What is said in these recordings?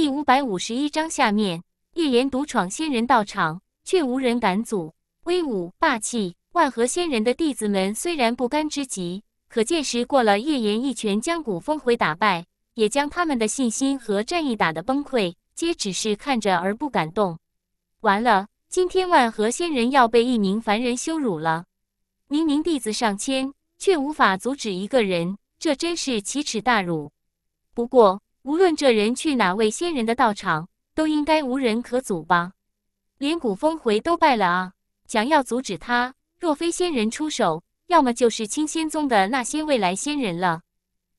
第五百五十一章，下面叶岩独闯仙人道场，却无人敢阻，威武霸气。万和仙人的弟子们虽然不甘之极，可见识过了叶岩一拳将古风回打败，也将他们的信心和战意打得崩溃，皆只是看着而不敢动。完了，今天万和仙人要被一名凡人羞辱了。明明弟子上千，却无法阻止一个人，这真是奇耻大辱。不过。无论这人去哪位仙人的道场，都应该无人可阻吧？连古风回都败了啊！想要阻止他，若非仙人出手，要么就是清仙宗的那些未来仙人了。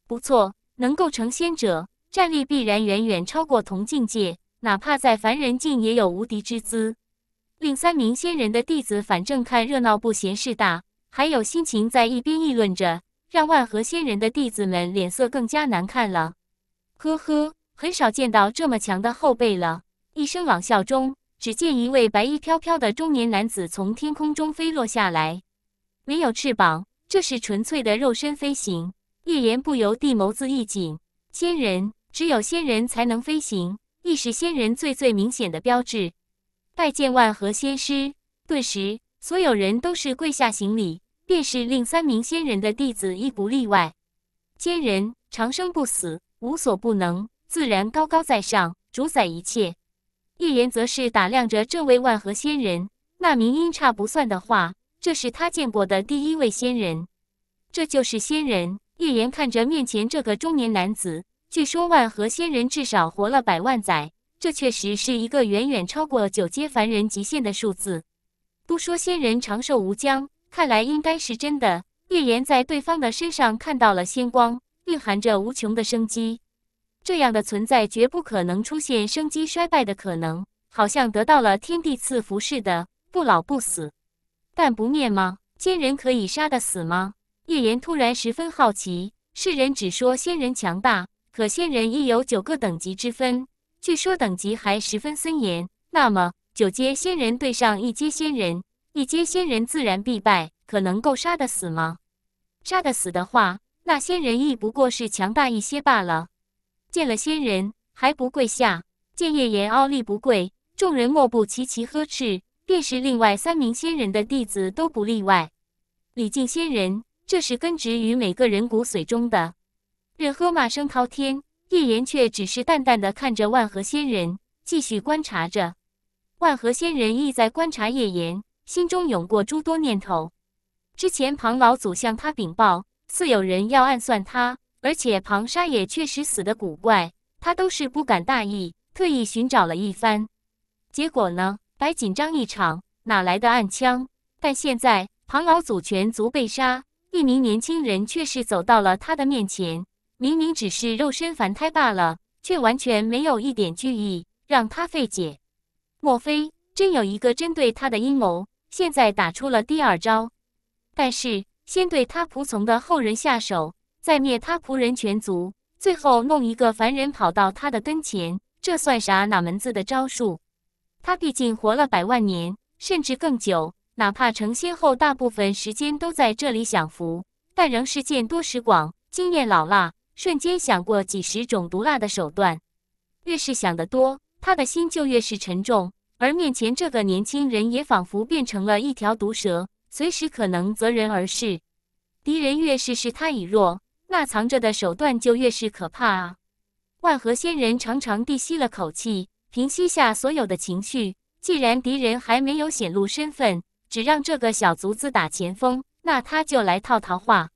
不错，能够成仙者，战力必然远远超过同境界，哪怕在凡人境也有无敌之姿。另三名仙人的弟子，反正看热闹不嫌事大，还有心情在一边议论着，让万和仙人的弟子们脸色更加难看了。呵呵，很少见到这么强的后辈了。一声冷笑中，只见一位白衣飘飘的中年男子从天空中飞落下来，没有翅膀，这是纯粹的肉身飞行。叶言不由地眸子一紧，仙人，只有仙人才能飞行，亦是仙人最最明显的标志。拜见万和仙师！顿时，所有人都是跪下行礼，便是令三名仙人的弟子亦不例外。仙人，长生不死。无所不能，自然高高在上，主宰一切。叶言则是打量着这位万和仙人，那名音差不算的话，这是他见过的第一位仙人。这就是仙人。叶言看着面前这个中年男子，据说万和仙人至少活了百万载，这确实是一个远远超过九阶凡人极限的数字。都说仙人长寿无疆，看来应该是真的。叶言在对方的身上看到了仙光。蕴含着无穷的生机，这样的存在绝不可能出现生机衰败的可能，好像得到了天地赐福似的，不老不死，但不灭吗？仙人可以杀得死吗？叶言突然十分好奇。世人只说仙人强大，可仙人亦有九个等级之分，据说等级还十分森严。那么九阶仙人对上一阶仙人，一阶仙人自然必败，可能够杀得死吗？杀得死的话。那仙人亦不过是强大一些罢了。见了仙人还不跪下？见叶言傲立不跪，众人莫不齐齐呵斥，便是另外三名仙人的弟子都不例外。李靖仙人，这是根植于每个人骨髓中的。任喝骂声滔天，叶言却只是淡淡的看着万和仙人，继续观察着。万和仙人亦在观察叶言，心中涌过诸多念头。之前庞老祖向他禀报。似有人要暗算他，而且庞沙也确实死的古怪，他都是不敢大意，特意寻找了一番。结果呢，白紧张一场，哪来的暗枪？但现在庞老祖全族被杀，一名年轻人却是走到了他的面前，明明只是肉身凡胎罢了，却完全没有一点惧意，让他费解。莫非真有一个针对他的阴谋？现在打出了第二招，但是。先对他仆从的后人下手，再灭他仆人全族，最后弄一个凡人跑到他的跟前，这算啥哪门子的招数？他毕竟活了百万年，甚至更久，哪怕成仙后大部分时间都在这里享福，但仍是见多识广，经验老辣，瞬间想过几十种毒辣的手段。越是想得多，他的心就越是沉重，而面前这个年轻人也仿佛变成了一条毒蛇。随时可能择人而噬。敌人越是视他已弱，那藏着的手段就越是可怕啊！万和仙人长长地吸了口气，平息下所有的情绪。既然敌人还没有显露身份，只让这个小卒子打前锋，那他就来套套话。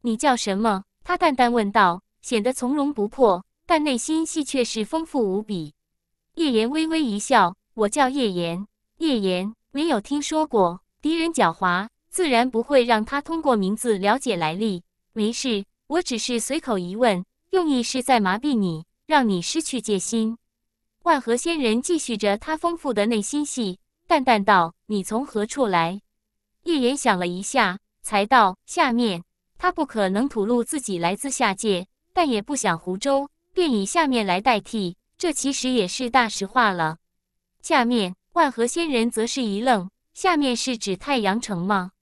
你叫什么？他淡淡问道，显得从容不迫，但内心戏却是丰富无比。叶言微微一笑：“我叫叶言。叶言，没有听说过。”敌人狡猾，自然不会让他通过名字了解来历。没事，我只是随口一问，用意是在麻痹你，让你失去戒心。万和仙人继续着他丰富的内心戏，淡淡道：“你从何处来？”叶岩想了一下，才道：“下面。”他不可能吐露自己来自下界，但也不想胡诌，便以下面来代替。这其实也是大实话了。下面，万和仙人则是一愣。下面是指太阳城吗？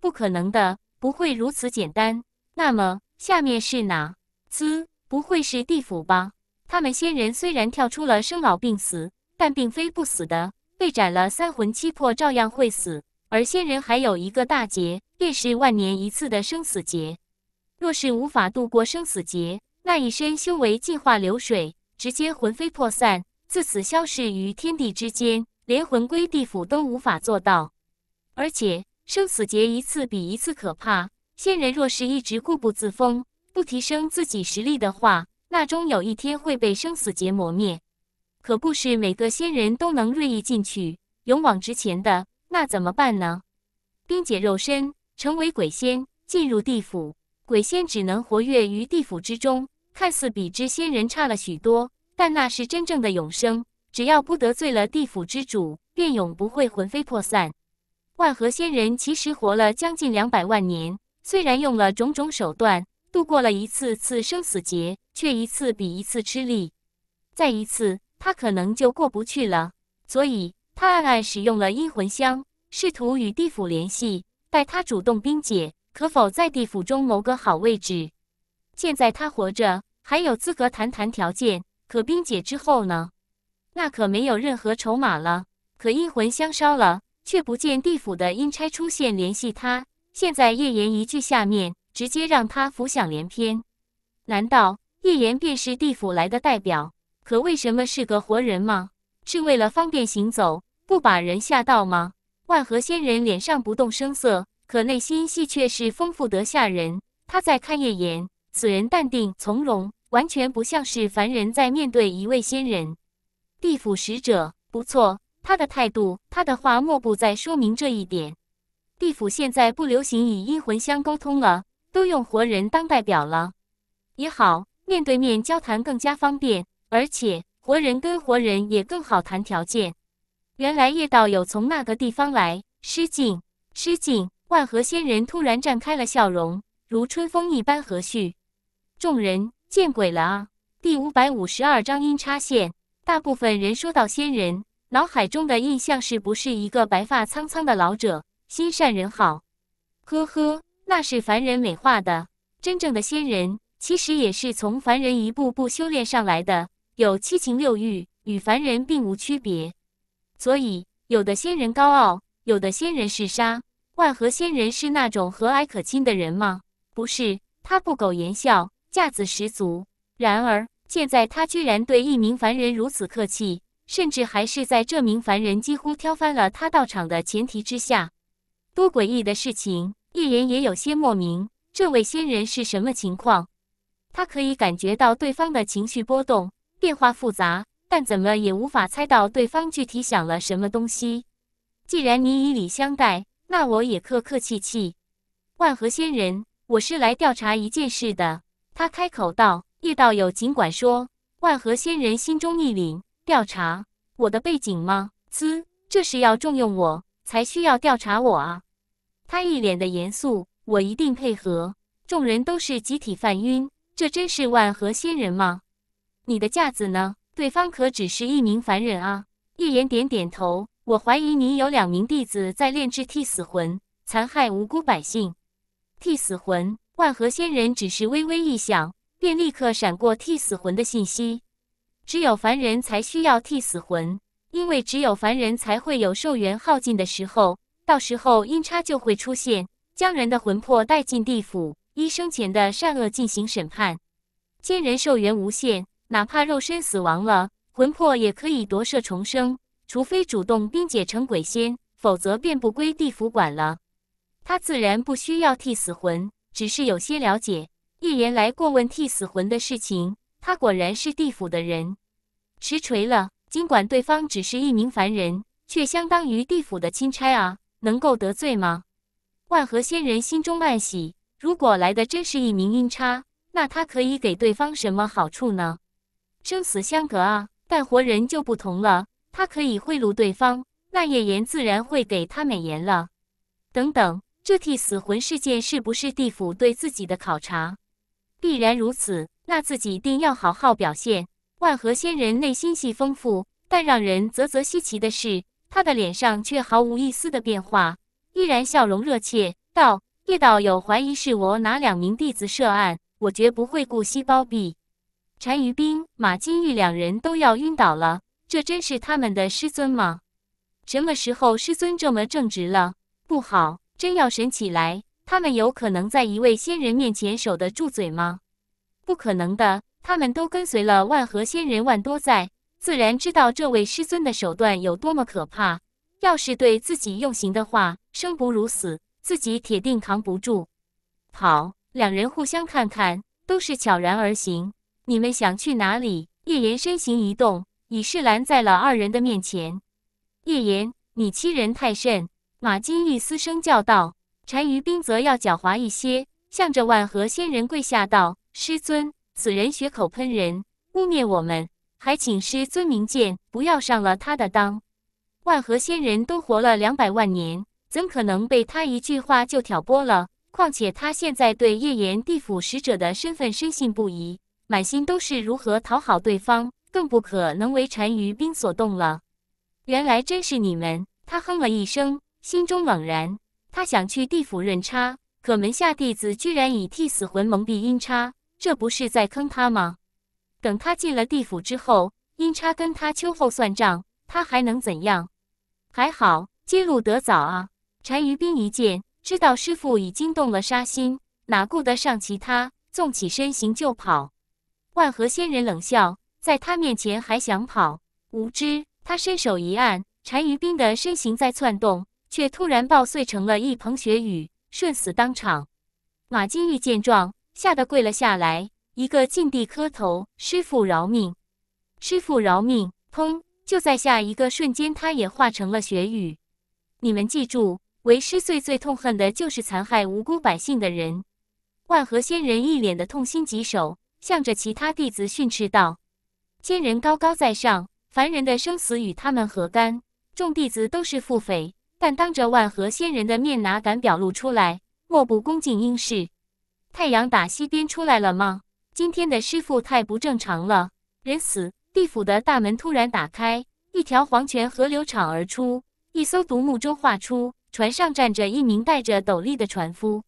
不可能的，不会如此简单。那么下面是哪？滋，不会是地府吧？他们仙人虽然跳出了生老病死，但并非不死的，被斩了三魂七魄照样会死。而仙人还有一个大劫，便是万年一次的生死劫。若是无法度过生死劫，那一身修为进化流水，直接魂飞魄散，自此消逝于天地之间。连魂归地府都无法做到，而且生死劫一次比一次可怕。仙人若是一直固步自封，不提升自己实力的话，那终有一天会被生死劫磨灭。可不是每个仙人都能锐意进取、勇往直前的，那怎么办呢？冰解肉身，成为鬼仙，进入地府。鬼仙只能活跃于地府之中，看似比之仙人差了许多，但那是真正的永生。只要不得罪了地府之主，便永不会魂飞魄散。万和仙人其实活了将近两百万年，虽然用了种种手段度过了一次次生死劫，却一次比一次吃力。再一次，他可能就过不去了。所以，他暗暗使用了阴魂香，试图与地府联系，待他主动冰解，可否在地府中谋个好位置？现在他活着，还有资格谈谈条件。可冰解之后呢？那可没有任何筹码了，可阴魂相烧了，却不见地府的阴差出现联系他。现在叶言一句下面，直接让他浮想联翩。难道叶言便是地府来的代表？可为什么是个活人吗？是为了方便行走，不把人吓到吗？万和仙人脸上不动声色，可内心戏却是丰富得吓人。他在看叶言，此人淡定从容，完全不像是凡人在面对一位仙人。地府使者不错，他的态度，他的话，莫不在说明这一点。地府现在不流行以阴魂相沟通了，都用活人当代表了。也好，面对面交谈更加方便，而且活人跟活人也更好谈条件。原来叶道友从那个地方来，失敬失敬！万和仙人突然绽开了笑容，如春风一般和煦。众人见鬼了啊！第五百五十二章阴插线。大部分人说到仙人，脑海中的印象是不是一个白发苍苍的老者，心善人好？呵呵，那是凡人美化的。真正的仙人，其实也是从凡人一步步修炼上来的，有七情六欲，与凡人并无区别。所以，有的仙人高傲，有的仙人嗜杀。万和仙人是那种和蔼可亲的人吗？不是，他不苟言笑，架子十足。然而，现在他居然对一名凡人如此客气，甚至还是在这名凡人几乎挑翻了他到场的前提之下，多诡异的事情！叶人也有些莫名，这位仙人是什么情况？他可以感觉到对方的情绪波动变化复杂，但怎么也无法猜到对方具体想了什么东西。既然你以礼相待，那我也客客气气。万和仙人，我是来调查一件事的。”他开口道。叶道友，尽管说。万和仙人心中逆鳞，调查我的背景吗？兹，这是要重用我才需要调查我啊！他一脸的严肃，我一定配合。众人都是集体犯晕，这真是万和仙人吗？你的架子呢？对方可只是一名凡人啊！叶言点点头，我怀疑你有两名弟子在炼制替死魂，残害无辜百姓。替死魂，万和仙人只是微微一想。便立刻闪过替死魂的信息。只有凡人才需要替死魂，因为只有凡人才会有寿元耗尽的时候。到时候阴差就会出现，将人的魂魄带进地府，依生前的善恶进行审判。仙人寿元无限，哪怕肉身死亡了，魂魄也可以夺舍重生，除非主动冰解成鬼仙，否则便不归地府管了。他自然不需要替死魂，只是有些了解。叶岩来过问替死魂的事情，他果然是地府的人，实锤了。尽管对方只是一名凡人，却相当于地府的钦差啊，能够得罪吗？万和仙人心中暗喜，如果来的真是一名阴差，那他可以给对方什么好处呢？生死相隔啊，但活人就不同了，他可以贿赂对方，那叶岩自然会给他美言了。等等，这替死魂事件是不是地府对自己的考察？必然如此，那自己定要好好表现。万和仙人内心戏丰富，但让人啧啧稀奇的是，他的脸上却毫无一丝的变化，依然笑容热切道：“叶道友怀疑是我哪两名弟子涉案，我绝不会顾惜包庇。”单于冰、马金玉两人都要晕倒了，这真是他们的师尊吗？什么时候师尊这么正直了？不好，真要神起来。他们有可能在一位仙人面前守得住嘴吗？不可能的，他们都跟随了万和仙人万多在，自然知道这位师尊的手段有多么可怕。要是对自己用刑的话，生不如死，自己铁定扛不住。好，两人互相看看，都是悄然而行。你们想去哪里？叶岩身形一动，已是拦在了二人的面前。叶岩，你欺人太甚！马金玉嘶声叫道。单于兵则要狡猾一些，向着万和仙人跪下道：“师尊，此人血口喷人，污蔑我们，还请师尊明鉴，不要上了他的当。”万和仙人都活了两百万年，怎可能被他一句话就挑拨了？况且他现在对叶岩地府使者的身份深信不疑，满心都是如何讨好对方，更不可能为单于兵所动了。原来真是你们！他哼了一声，心中冷然。他想去地府任差，可门下弟子居然以替死魂蒙蔽阴差，这不是在坑他吗？等他进了地府之后，阴差跟他秋后算账，他还能怎样？还好揭露得早啊！单于冰一见，知道师傅已经动了杀心，哪顾得上其他，纵起身形就跑。万和仙人冷笑，在他面前还想跑，无知！他伸手一按，单于冰的身形在窜动。却突然爆碎成了一捧血雨，瞬死当场。马金玉见状，吓得跪了下来，一个劲地磕头：“师傅饶命，师傅饶命！”砰！就在下一个瞬间，他也化成了血雨。你们记住，为师最最痛恨的就是残害无辜百姓的人。万和仙人一脸的痛心疾首，向着其他弟子训斥道：“仙人高高在上，凡人的生死与他们何干？”众弟子都是腹诽。但当着万和仙人的面，哪敢表露出来？莫不恭敬应是？太阳打西边出来了吗？今天的师傅太不正常了。人死，地府的大门突然打开，一条黄泉河流淌而出，一艘独木舟划出，船上站着一名戴着斗笠的船夫。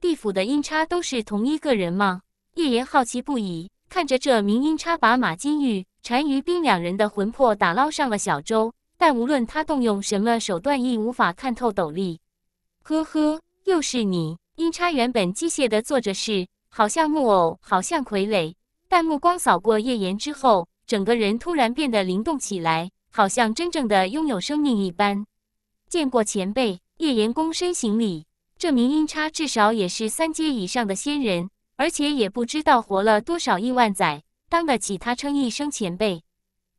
地府的阴差都是同一个人吗？叶岩好奇不已，看着这名阴差把马金玉、单于冰两人的魂魄打捞上了小舟。但无论他动用什么手段，亦无法看透斗笠。呵呵，又是你。阴差原本机械的做着事，好像木偶，好像傀儡。但目光扫过叶岩之后，整个人突然变得灵动起来，好像真正的拥有生命一般。见过前辈，叶岩躬身行礼。这名阴差至少也是三阶以上的仙人，而且也不知道活了多少亿万载，当得起他称一声前辈。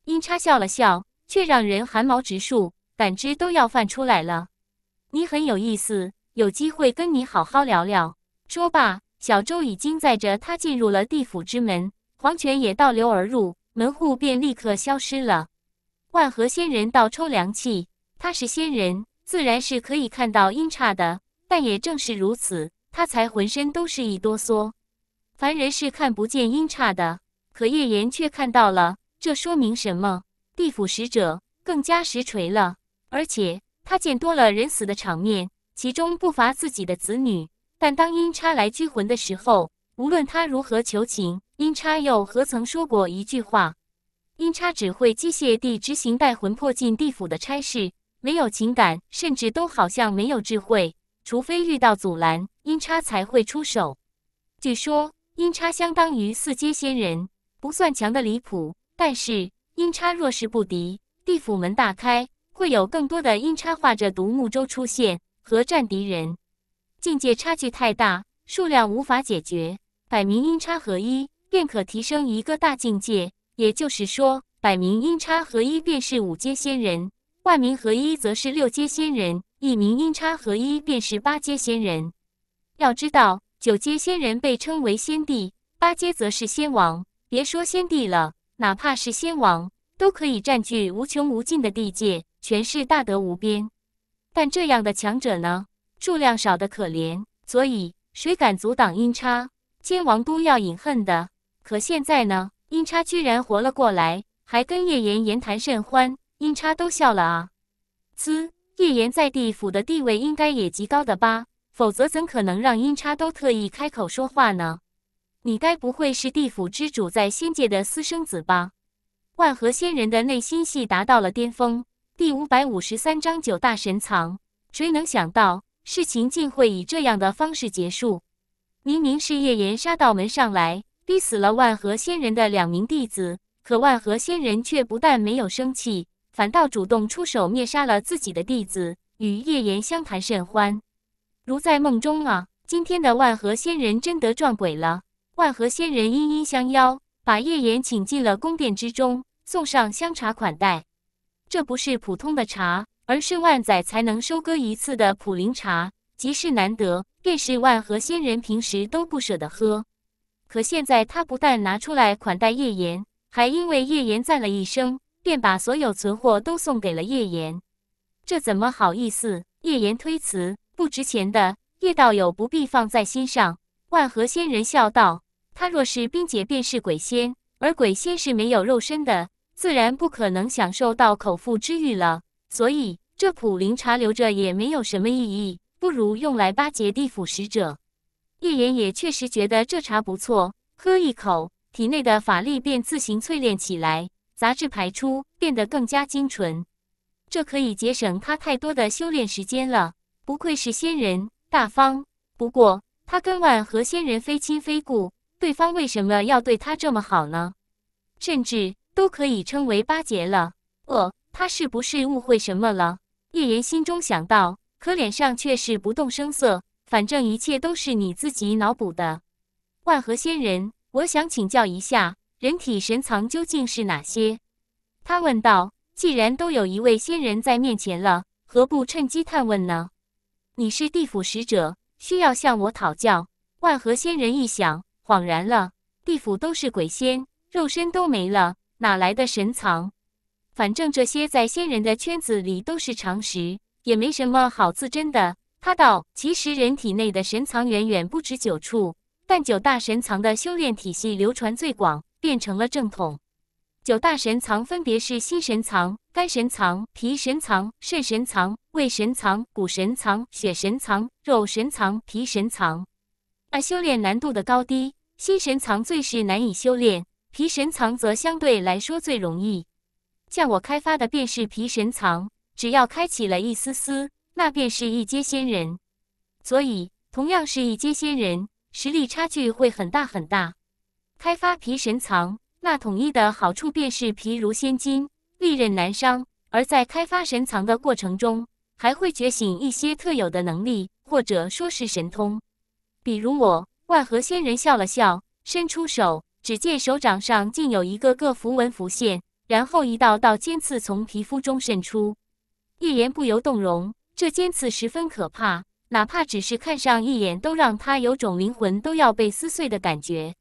阴差笑了笑。却让人寒毛直竖，胆汁都要泛出来了。你很有意思，有机会跟你好好聊聊。说罢，小周已经载着他进入了地府之门，黄泉也倒流而入，门户便立刻消失了。万和仙人倒抽凉气，他是仙人，自然是可以看到阴差的，但也正是如此，他才浑身都是一哆嗦。凡人是看不见阴差的，可叶岩却看到了，这说明什么？地府使者更加实锤了，而且他见多了人死的场面，其中不乏自己的子女。但当阴差来拘魂的时候，无论他如何求情，阴差又何曾说过一句话？阴差只会机械地执行带魂魄进地府的差事，没有情感，甚至都好像没有智慧。除非遇到阻拦，阴差才会出手。据说阴差相当于四阶仙人，不算强的离谱，但是。阴差若是不敌，地府门大开，会有更多的阴差化着独木舟出现，合战敌人。境界差距太大，数量无法解决。百名阴差合一，便可提升一个大境界。也就是说，百名阴差合一便是五阶仙人，万名合一则是六阶仙人，一名阴差合一便是八阶仙人。要知道，九阶仙人被称为仙帝，八阶则是仙王。别说仙帝了。哪怕是仙王，都可以占据无穷无尽的地界，权势大得无边。但这样的强者呢，数量少得可怜。所以谁敢阻挡阴差？仙王都要饮恨的。可现在呢，阴差居然活了过来，还跟叶岩言谈甚欢。阴差都笑了啊！呲，叶岩在地府的地位应该也极高的吧？否则怎可能让阴差都特意开口说话呢？你该不会是地府之主在仙界的私生子吧？万和仙人的内心戏达到了巅峰。第五百五十三章九大神藏。谁能想到事情竟会以这样的方式结束？明明是叶岩杀到门上来，逼死了万和仙人的两名弟子，可万和仙人却不但没有生气，反倒主动出手灭杀了自己的弟子，与叶岩相谈甚欢，如在梦中啊！今天的万和仙人真得撞鬼了。万和仙人殷殷相邀，把叶岩请进了宫殿之中，送上香茶款待。这不是普通的茶，而是万载才能收割一次的普林茶，极是难得，便是万和仙人平时都不舍得喝。可现在他不但拿出来款待叶岩，还因为叶岩赞了一声，便把所有存货都送给了叶岩。这怎么好意思？叶岩推辞，不值钱的，叶道友不必放在心上。万和仙人笑道。他若是冰结，便是鬼仙，而鬼仙是没有肉身的，自然不可能享受到口腹之欲了。所以这普灵茶留着也没有什么意义，不如用来巴结地府使者。叶岩也确实觉得这茶不错，喝一口，体内的法力便自行淬炼起来，杂质排出，变得更加精纯。这可以节省他太多的修炼时间了。不愧是仙人，大方。不过他跟万和仙人非亲非故。对方为什么要对他这么好呢？甚至都可以称为巴结了。呃，他是不是误会什么了？叶言心中想到，可脸上却是不动声色。反正一切都是你自己脑补的。万和仙人，我想请教一下，人体神藏究竟是哪些？他问道。既然都有一位仙人在面前了，何不趁机探问呢？你是地府使者，需要向我讨教。万和仙人一想。恍然了，地府都是鬼仙，肉身都没了，哪来的神藏？反正这些在仙人的圈子里都是常识，也没什么好自珍的。他道：“其实人体内的神藏远远不止九处，但九大神藏的修炼体系流传最广，变成了正统。九大神藏分别是心神藏、肝神藏、脾神藏、肾神藏、胃神藏、骨神藏、血神藏、肉神藏、皮神藏。”那修炼难度的高低，心神藏最是难以修炼，皮神藏则相对来说最容易。像我开发的便是皮神藏，只要开启了一丝丝，那便是一阶仙人。所以，同样是一阶仙人，实力差距会很大很大。开发皮神藏，那统一的好处便是皮如仙金，利刃难伤；而在开发神藏的过程中，还会觉醒一些特有的能力，或者说是神通。比如我，万和仙人笑了笑，伸出手，只见手掌上竟有一个个符文浮现，然后一道道尖刺从皮肤中渗出。叶言不由动容，这尖刺十分可怕，哪怕只是看上一眼，都让他有种灵魂都要被撕碎的感觉。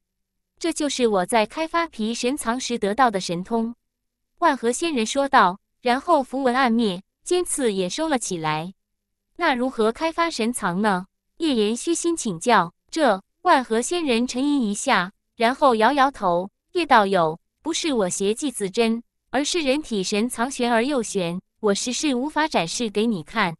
这就是我在开发皮神藏时得到的神通，万和仙人说道。然后符文暗灭，尖刺也收了起来。那如何开发神藏呢？叶岩虚心请教，这万和仙人沉吟一下，然后摇摇头：“叶道友，不是我邪技自珍，而是人体神藏玄而又玄，我实是无法展示给你看。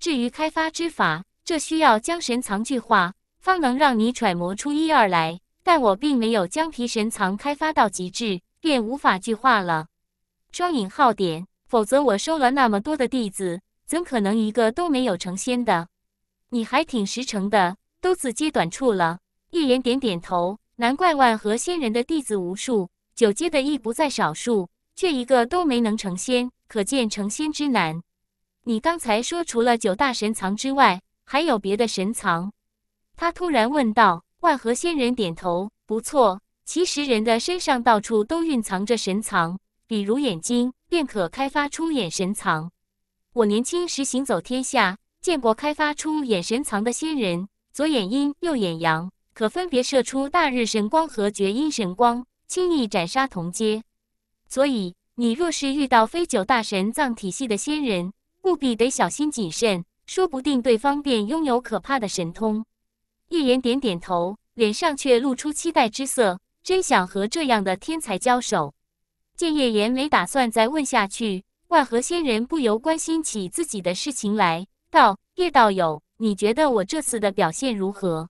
至于开发之法，这需要将神藏具化，方能让你揣摩出一二来。但我并没有将皮神藏开发到极致，便无法具化了。”双引号点，否则我收了那么多的弟子，怎可能一个都没有成仙的？你还挺实诚的，都自揭短处了。一人点点头，难怪万和仙人的弟子无数，九阶的亦不在少数，却一个都没能成仙，可见成仙之难。你刚才说，除了九大神藏之外，还有别的神藏？他突然问道。万和仙人点头，不错。其实人的身上到处都蕴藏着神藏，比如眼睛，便可开发出眼神藏。我年轻时行走天下。建国开发出眼神藏的仙人，左眼阴，右眼阳，可分别射出大日神光和绝阴神光，轻易斩杀同阶。所以你若是遇到非九大神藏体系的仙人，务必得小心谨慎，说不定对方便拥有可怕的神通。叶言点点头，脸上却露出期待之色，真想和这样的天才交手。见叶言没打算再问下去，万和仙人不由关心起自己的事情来。道叶道友，你觉得我这次的表现如何？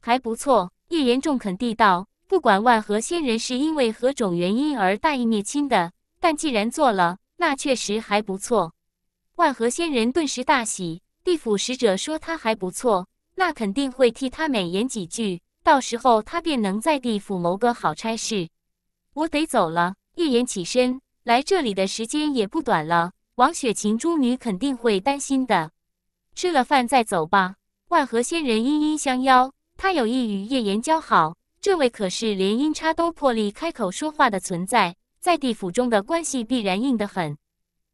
还不错。叶岩重肯地道：“不管万和仙人是因为何种原因而大义灭亲的，但既然做了，那确实还不错。”万和仙人顿时大喜。地府使者说他还不错，那肯定会替他美言几句，到时候他便能在地府谋个好差事。我得走了。叶岩起身，来这里的时间也不短了，王雪晴诸女肯定会担心的。吃了饭再走吧。万和仙人殷殷相邀，他有意与叶岩交好。这位可是连阴差都破例开口说话的存在，在地府中的关系必然硬得很。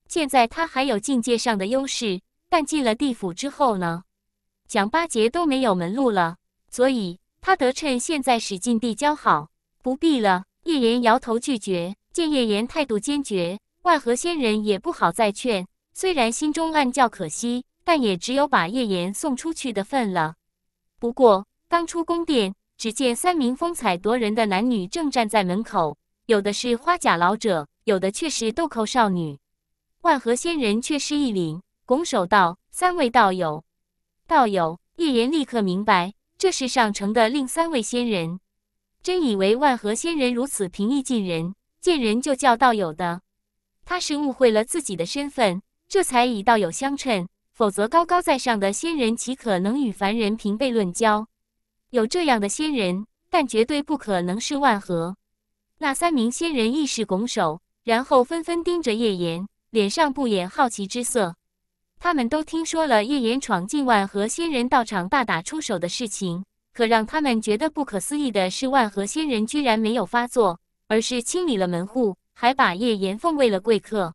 现在他还有境界上的优势，但进了地府之后呢？蒋八杰都没有门路了，所以他得趁现在使劲地交好。不必了，叶岩摇头拒绝。见叶岩态度坚决，万和仙人也不好再劝，虽然心中暗叫可惜。但也只有把叶岩送出去的份了。不过刚出宫殿，只见三名风采夺人的男女正站在门口，有的是花甲老者，有的却是豆蔻少女。万和仙人却是一领拱手道：“三位道友，道友！”叶岩立刻明白，这是上乘的另三位仙人。真以为万和仙人如此平易近人，见人就叫道友的，他是误会了自己的身份，这才以道友相称。否则，高高在上的仙人岂可能与凡人平辈论交？有这样的仙人，但绝对不可能是万和。那三名仙人亦是拱手，然后纷纷盯着叶岩，脸上不掩好奇之色。他们都听说了叶岩闯进万和仙人道场大打出手的事情，可让他们觉得不可思议的是，万和仙人居然没有发作，而是清理了门户，还把叶岩奉为了贵客。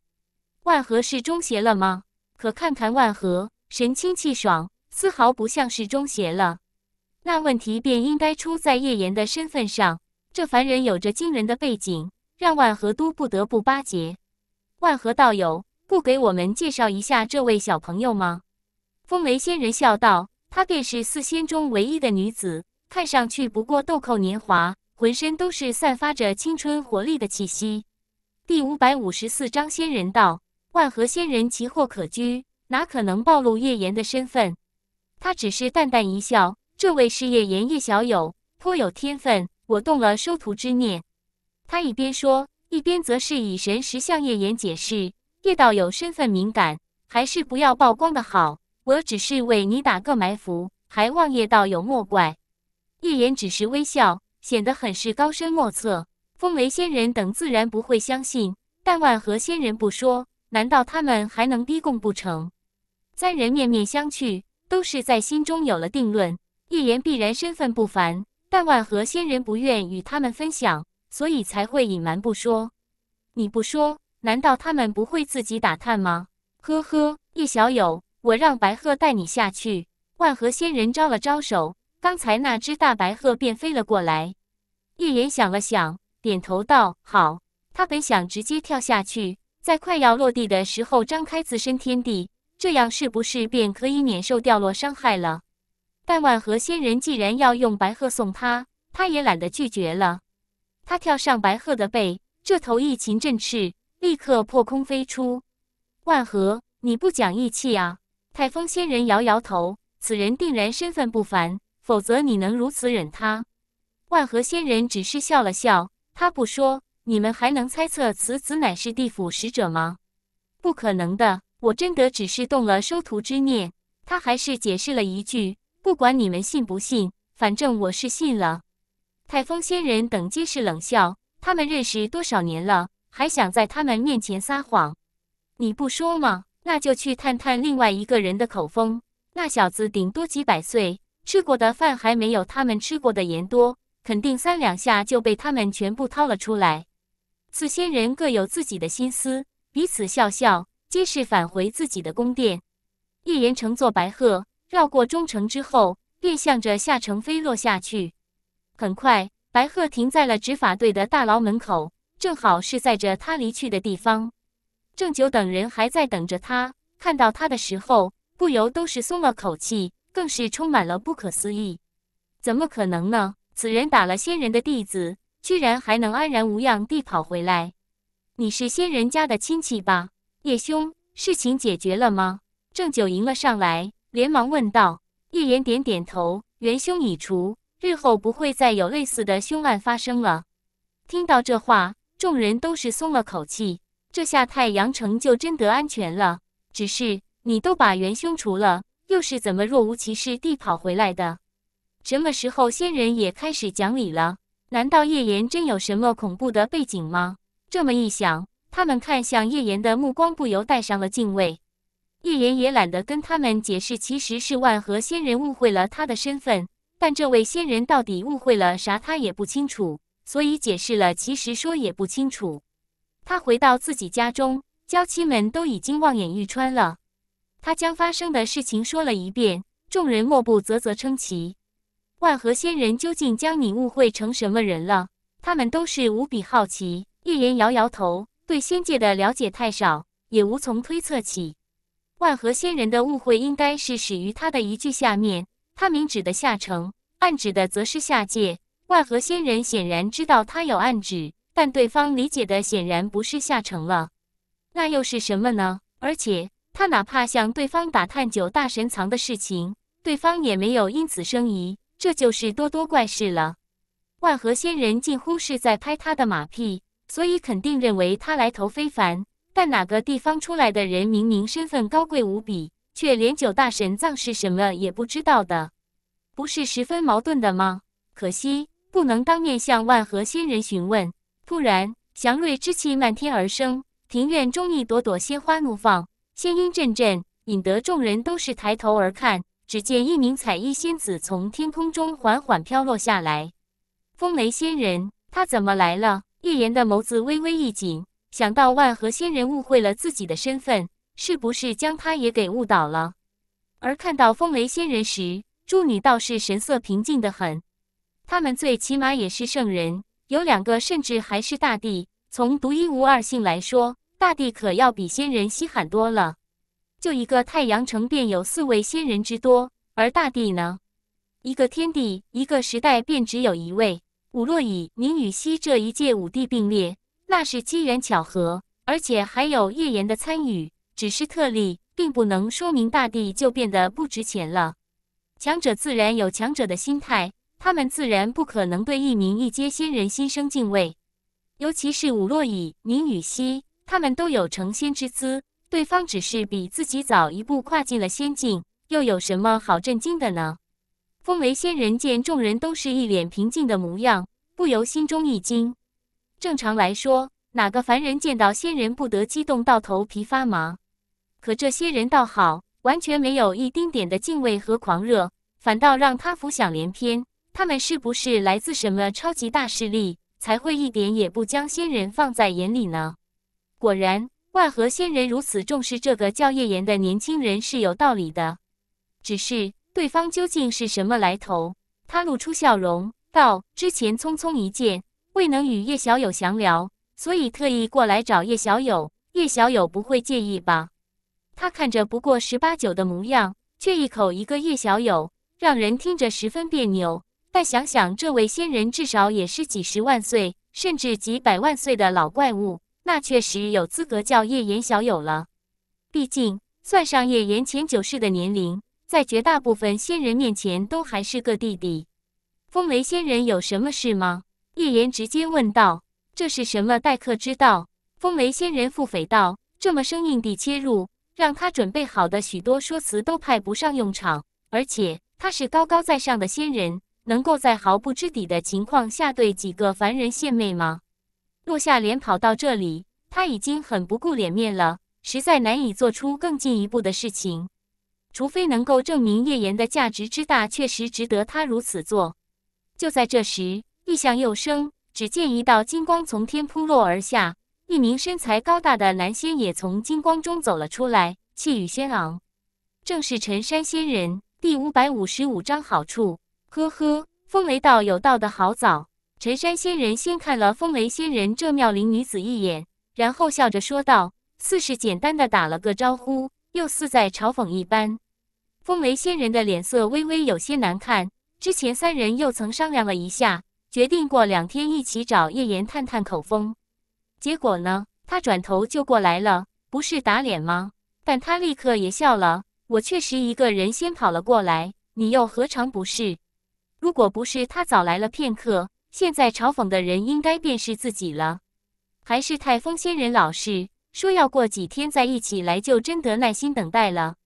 万和是中邪了吗？可看看万和神清气爽，丝毫不像是中邪了。那问题便应该出在叶岩的身份上。这凡人有着惊人的背景，让万和都不得不巴结。万和道友，不给我们介绍一下这位小朋友吗？风雷仙人笑道：“她便是四仙中唯一的女子，看上去不过豆蔻年华，浑身都是散发着青春活力的气息。”第五百五十四章仙人道。万和仙人奇货可居，哪可能暴露叶岩的身份？他只是淡淡一笑：“这位是叶岩叶小友，颇有天分，我动了收徒之念。”他一边说，一边则是以神识向叶岩解释：“叶道友身份敏感，还是不要曝光的好。我只是为你打个埋伏，还望叶道友莫怪。”叶岩只是微笑，显得很是高深莫测。风雷仙人等自然不会相信，但万和仙人不说。难道他们还能逼供不成？三人面面相觑，都是在心中有了定论。叶岩必然身份不凡，但万和仙人不愿与他们分享，所以才会隐瞒不说。你不说，难道他们不会自己打探吗？呵呵，叶小友，我让白鹤带你下去。万和仙人招了招手，刚才那只大白鹤便飞了过来。叶岩想了想，点头道：“好。”他本想直接跳下去。在快要落地的时候，张开自身天地，这样是不是便可以免受掉落伤害了？但万和仙人既然要用白鹤送他，他也懒得拒绝了。他跳上白鹤的背，这头一擒振翅，立刻破空飞出。万和，你不讲义气啊！太风仙人摇摇头，此人定然身份不凡，否则你能如此忍他？万和仙人只是笑了笑，他不说。你们还能猜测此子乃是地府使者吗？不可能的，我真的只是动了收徒之念。他还是解释了一句：“不管你们信不信，反正我是信了。”太风仙人等皆是冷笑，他们认识多少年了，还想在他们面前撒谎？你不说吗？那就去探探另外一个人的口风。那小子顶多几百岁，吃过的饭还没有他们吃过的盐多，肯定三两下就被他们全部掏了出来。四仙人各有自己的心思，彼此笑笑，皆是返回自己的宫殿。一人乘坐白鹤，绕过中城之后，便向着下城飞落下去。很快，白鹤停在了执法队的大牢门口，正好是载着他离去的地方。郑九等人还在等着他，看到他的时候，不由都是松了口气，更是充满了不可思议：怎么可能呢？此人打了仙人的弟子。居然还能安然无恙地跑回来，你是仙人家的亲戚吧，叶兄？事情解决了吗？郑九迎了上来，连忙问道。叶岩点点头，元凶已除，日后不会再有类似的凶案发生了。听到这话，众人都是松了口气，这下太阳城就真得安全了。只是你都把元凶除了，又是怎么若无其事地跑回来的？什么时候仙人也开始讲理了？难道叶岩真有什么恐怖的背景吗？这么一想，他们看向叶岩的目光不由带上了敬畏。叶岩也懒得跟他们解释，其实是万和仙人误会了他的身份，但这位仙人到底误会了啥，他也不清楚，所以解释了，其实说也不清楚。他回到自己家中，娇妻们都已经望眼欲穿了。他将发生的事情说了一遍，众人莫不啧啧称奇。万和仙人究竟将你误会成什么人了？他们都是无比好奇。叶言摇摇头，对仙界的了解太少，也无从推测起。万和仙人的误会应该是始于他的一句“下面”，他明指的下城，暗指的则是下界。万和仙人显然知道他有暗指，但对方理解的显然不是下城了，那又是什么呢？而且他哪怕向对方打探九大神藏的事情，对方也没有因此生疑。这就是多多怪事了，万和仙人近乎是在拍他的马屁，所以肯定认为他来头非凡。但哪个地方出来的人明明身份高贵无比，却连九大神藏是什么也不知道的，不是十分矛盾的吗？可惜不能当面向万和仙人询问，突然祥瑞之气漫天而生，庭院中一朵朵鲜花怒放，仙音阵阵，引得众人都是抬头而看。只见一名彩衣仙子从天空中缓缓飘落下来。风雷仙人，他怎么来了？叶言的眸子微微一紧，想到万和仙人误会了自己的身份，是不是将他也给误导了？而看到风雷仙人时，祝女倒是神色平静的很。他们最起码也是圣人，有两个甚至还是大帝。从独一无二性来说，大帝可要比仙人稀罕多了。就一个太阳城便有四位仙人之多，而大帝呢？一个天地，一个时代便只有一位。武洛乙、宁与西这一届武帝并列，那是机缘巧合，而且还有叶言的参与，只是特例，并不能说明大帝就变得不值钱了。强者自然有强者的心态，他们自然不可能对一名一阶仙人心生敬畏，尤其是武洛乙、宁与西，他们都有成仙之资。对方只是比自己早一步跨进了仙境，又有什么好震惊的呢？风雷仙人见众人都是一脸平静的模样，不由心中一惊。正常来说，哪个凡人见到仙人不得激动到头皮发麻？可这些人倒好，完全没有一丁点的敬畏和狂热，反倒让他浮想联翩：他们是不是来自什么超级大势力，才会一点也不将仙人放在眼里呢？果然。万和仙人如此重视这个叫叶岩的年轻人是有道理的，只是对方究竟是什么来头？他露出笑容道：“之前匆匆一见，未能与叶小友详聊，所以特意过来找叶小友。叶小友不会介意吧？”他看着不过十八九的模样，却一口一个叶小友，让人听着十分别扭。但想想这位仙人至少也是几十万岁，甚至几百万岁的老怪物。那确实有资格叫叶岩小友了，毕竟算上叶岩前九世的年龄，在绝大部分仙人面前都还是个弟弟。风雷仙人有什么事吗？叶岩直接问道。这是什么待客之道？风雷仙人腹诽道。这么生硬地切入，让他准备好的许多说辞都派不上用场。而且他是高高在上的仙人，能够在毫不知底的情况下对几个凡人献媚吗？落下，脸跑到这里，他已经很不顾脸面了，实在难以做出更进一步的事情。除非能够证明叶岩的价值之大，确实值得他如此做。就在这时，异象又生，只见一道金光从天扑落而下，一名身材高大的男仙也从金光中走了出来，气宇轩昂，正是陈山仙人。第五百五十五章好处。呵呵，风雷道有道的好早。陈山仙人先看了风雷仙人这妙龄女子一眼，然后笑着说道，似是简单的打了个招呼，又似在嘲讽一般。风雷仙人的脸色微微有些难看。之前三人又曾商量了一下，决定过两天一起找叶岩探探口风。结果呢，他转头就过来了，不是打脸吗？但他立刻也笑了。我确实一个人先跑了过来，你又何尝不是？如果不是他早来了片刻。现在嘲讽的人应该便是自己了，还是太风仙人老实，说要过几天再一起来，就真得耐心等待了。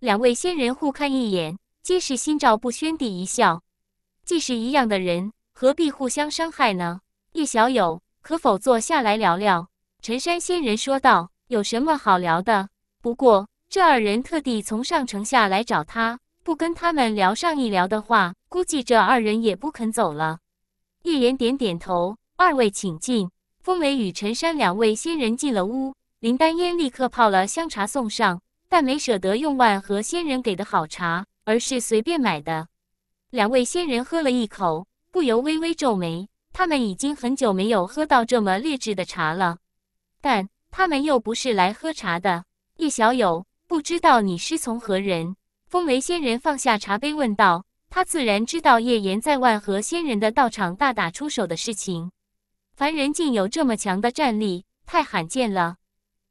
两位仙人互看一眼，皆是心照不宣地一笑。既是一样的人，何必互相伤害呢？叶小友，可否坐下来聊聊？陈山仙人说道。有什么好聊的？不过这二人特地从上城下来找他，不跟他们聊上一聊的话，估计这二人也不肯走了。叶岩点点头，二位请进。风雷与陈山两位仙人进了屋，林丹烟立刻泡了香茶送上，但没舍得用万和仙人给的好茶，而是随便买的。两位仙人喝了一口，不由微微皱眉。他们已经很久没有喝到这么劣质的茶了，但他们又不是来喝茶的。叶小友，不知道你师从何人？风雷仙人放下茶杯问道。他自然知道叶岩在万和仙人的道场大打出手的事情，凡人竟有这么强的战力，太罕见了。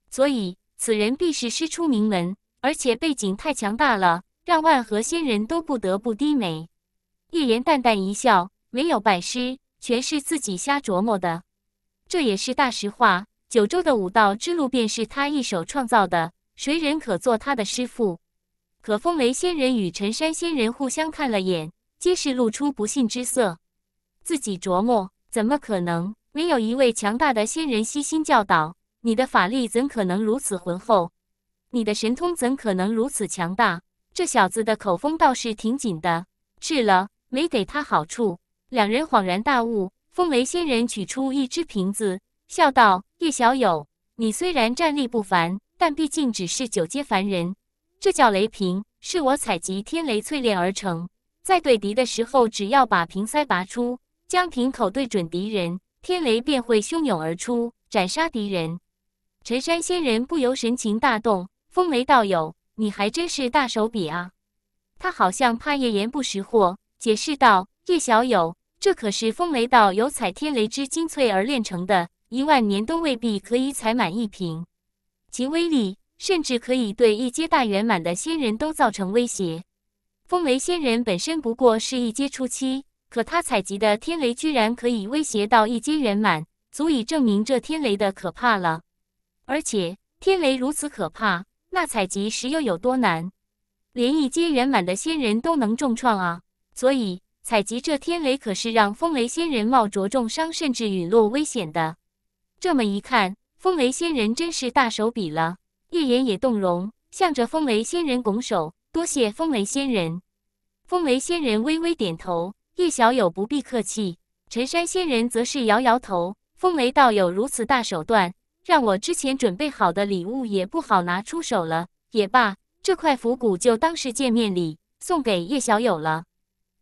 所以此人必是师出名门，而且背景太强大了，让万和仙人都不得不低眉。叶岩淡淡一笑，没有拜师，全是自己瞎琢磨的，这也是大实话。九州的武道之路便是他一手创造的，谁人可做他的师傅？可风雷仙人与陈山仙人互相看了眼，皆是露出不信之色。自己琢磨，怎么可能？没有一位强大的仙人悉心教导，你的法力怎可能如此浑厚？你的神通怎可能如此强大？这小子的口风倒是挺紧的。治了，没给他好处。两人恍然大悟。风雷仙人取出一只瓶子，笑道：“叶小友，你虽然战力不凡，但毕竟只是九阶凡人。”这叫雷霆，是我采集天雷淬炼而成。在对敌的时候，只要把瓶塞拔出，将瓶口对准敌人，天雷便会汹涌而出，斩杀敌人。陈山仙人不由神情大动：“风雷道友，你还真是大手笔啊！”他好像怕叶言不识货，解释道：“叶小友，这可是风雷道有采天雷之精粹而炼成的，一万年都未必可以采满一瓶，其威力……”甚至可以对一阶大圆满的仙人都造成威胁。风雷仙人本身不过是一阶初期，可他采集的天雷居然可以威胁到一阶圆满，足以证明这天雷的可怕了。而且天雷如此可怕，那采集时又有多难？连一阶圆满的仙人都能重创啊！所以采集这天雷可是让风雷仙人冒着重伤甚至陨落危险的。这么一看，风雷仙人真是大手笔了。叶言也动容，向着风雷仙人拱手：“多谢风雷仙人。”风雷仙人微微点头：“叶小友不必客气。”陈山仙人则是摇摇头：“风雷道友如此大手段，让我之前准备好的礼物也不好拿出手了。也罢，这块符骨就当是见面礼，送给叶小友了。”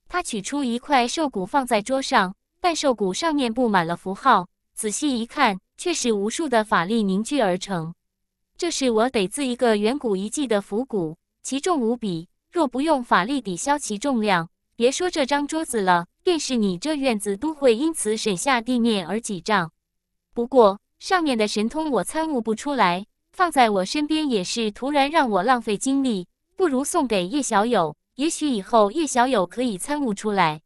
他取出一块兽骨放在桌上，但兽骨上面布满了符号，仔细一看，却是无数的法力凝聚而成。这是我得自一个远古遗迹的符骨，其重无比。若不用法力抵消其重量，别说这张桌子了，便是你这院子都会因此沈下地面而几丈。不过上面的神通我参悟不出来，放在我身边也是徒然让我浪费精力，不如送给叶小友。也许以后叶小友可以参悟出来。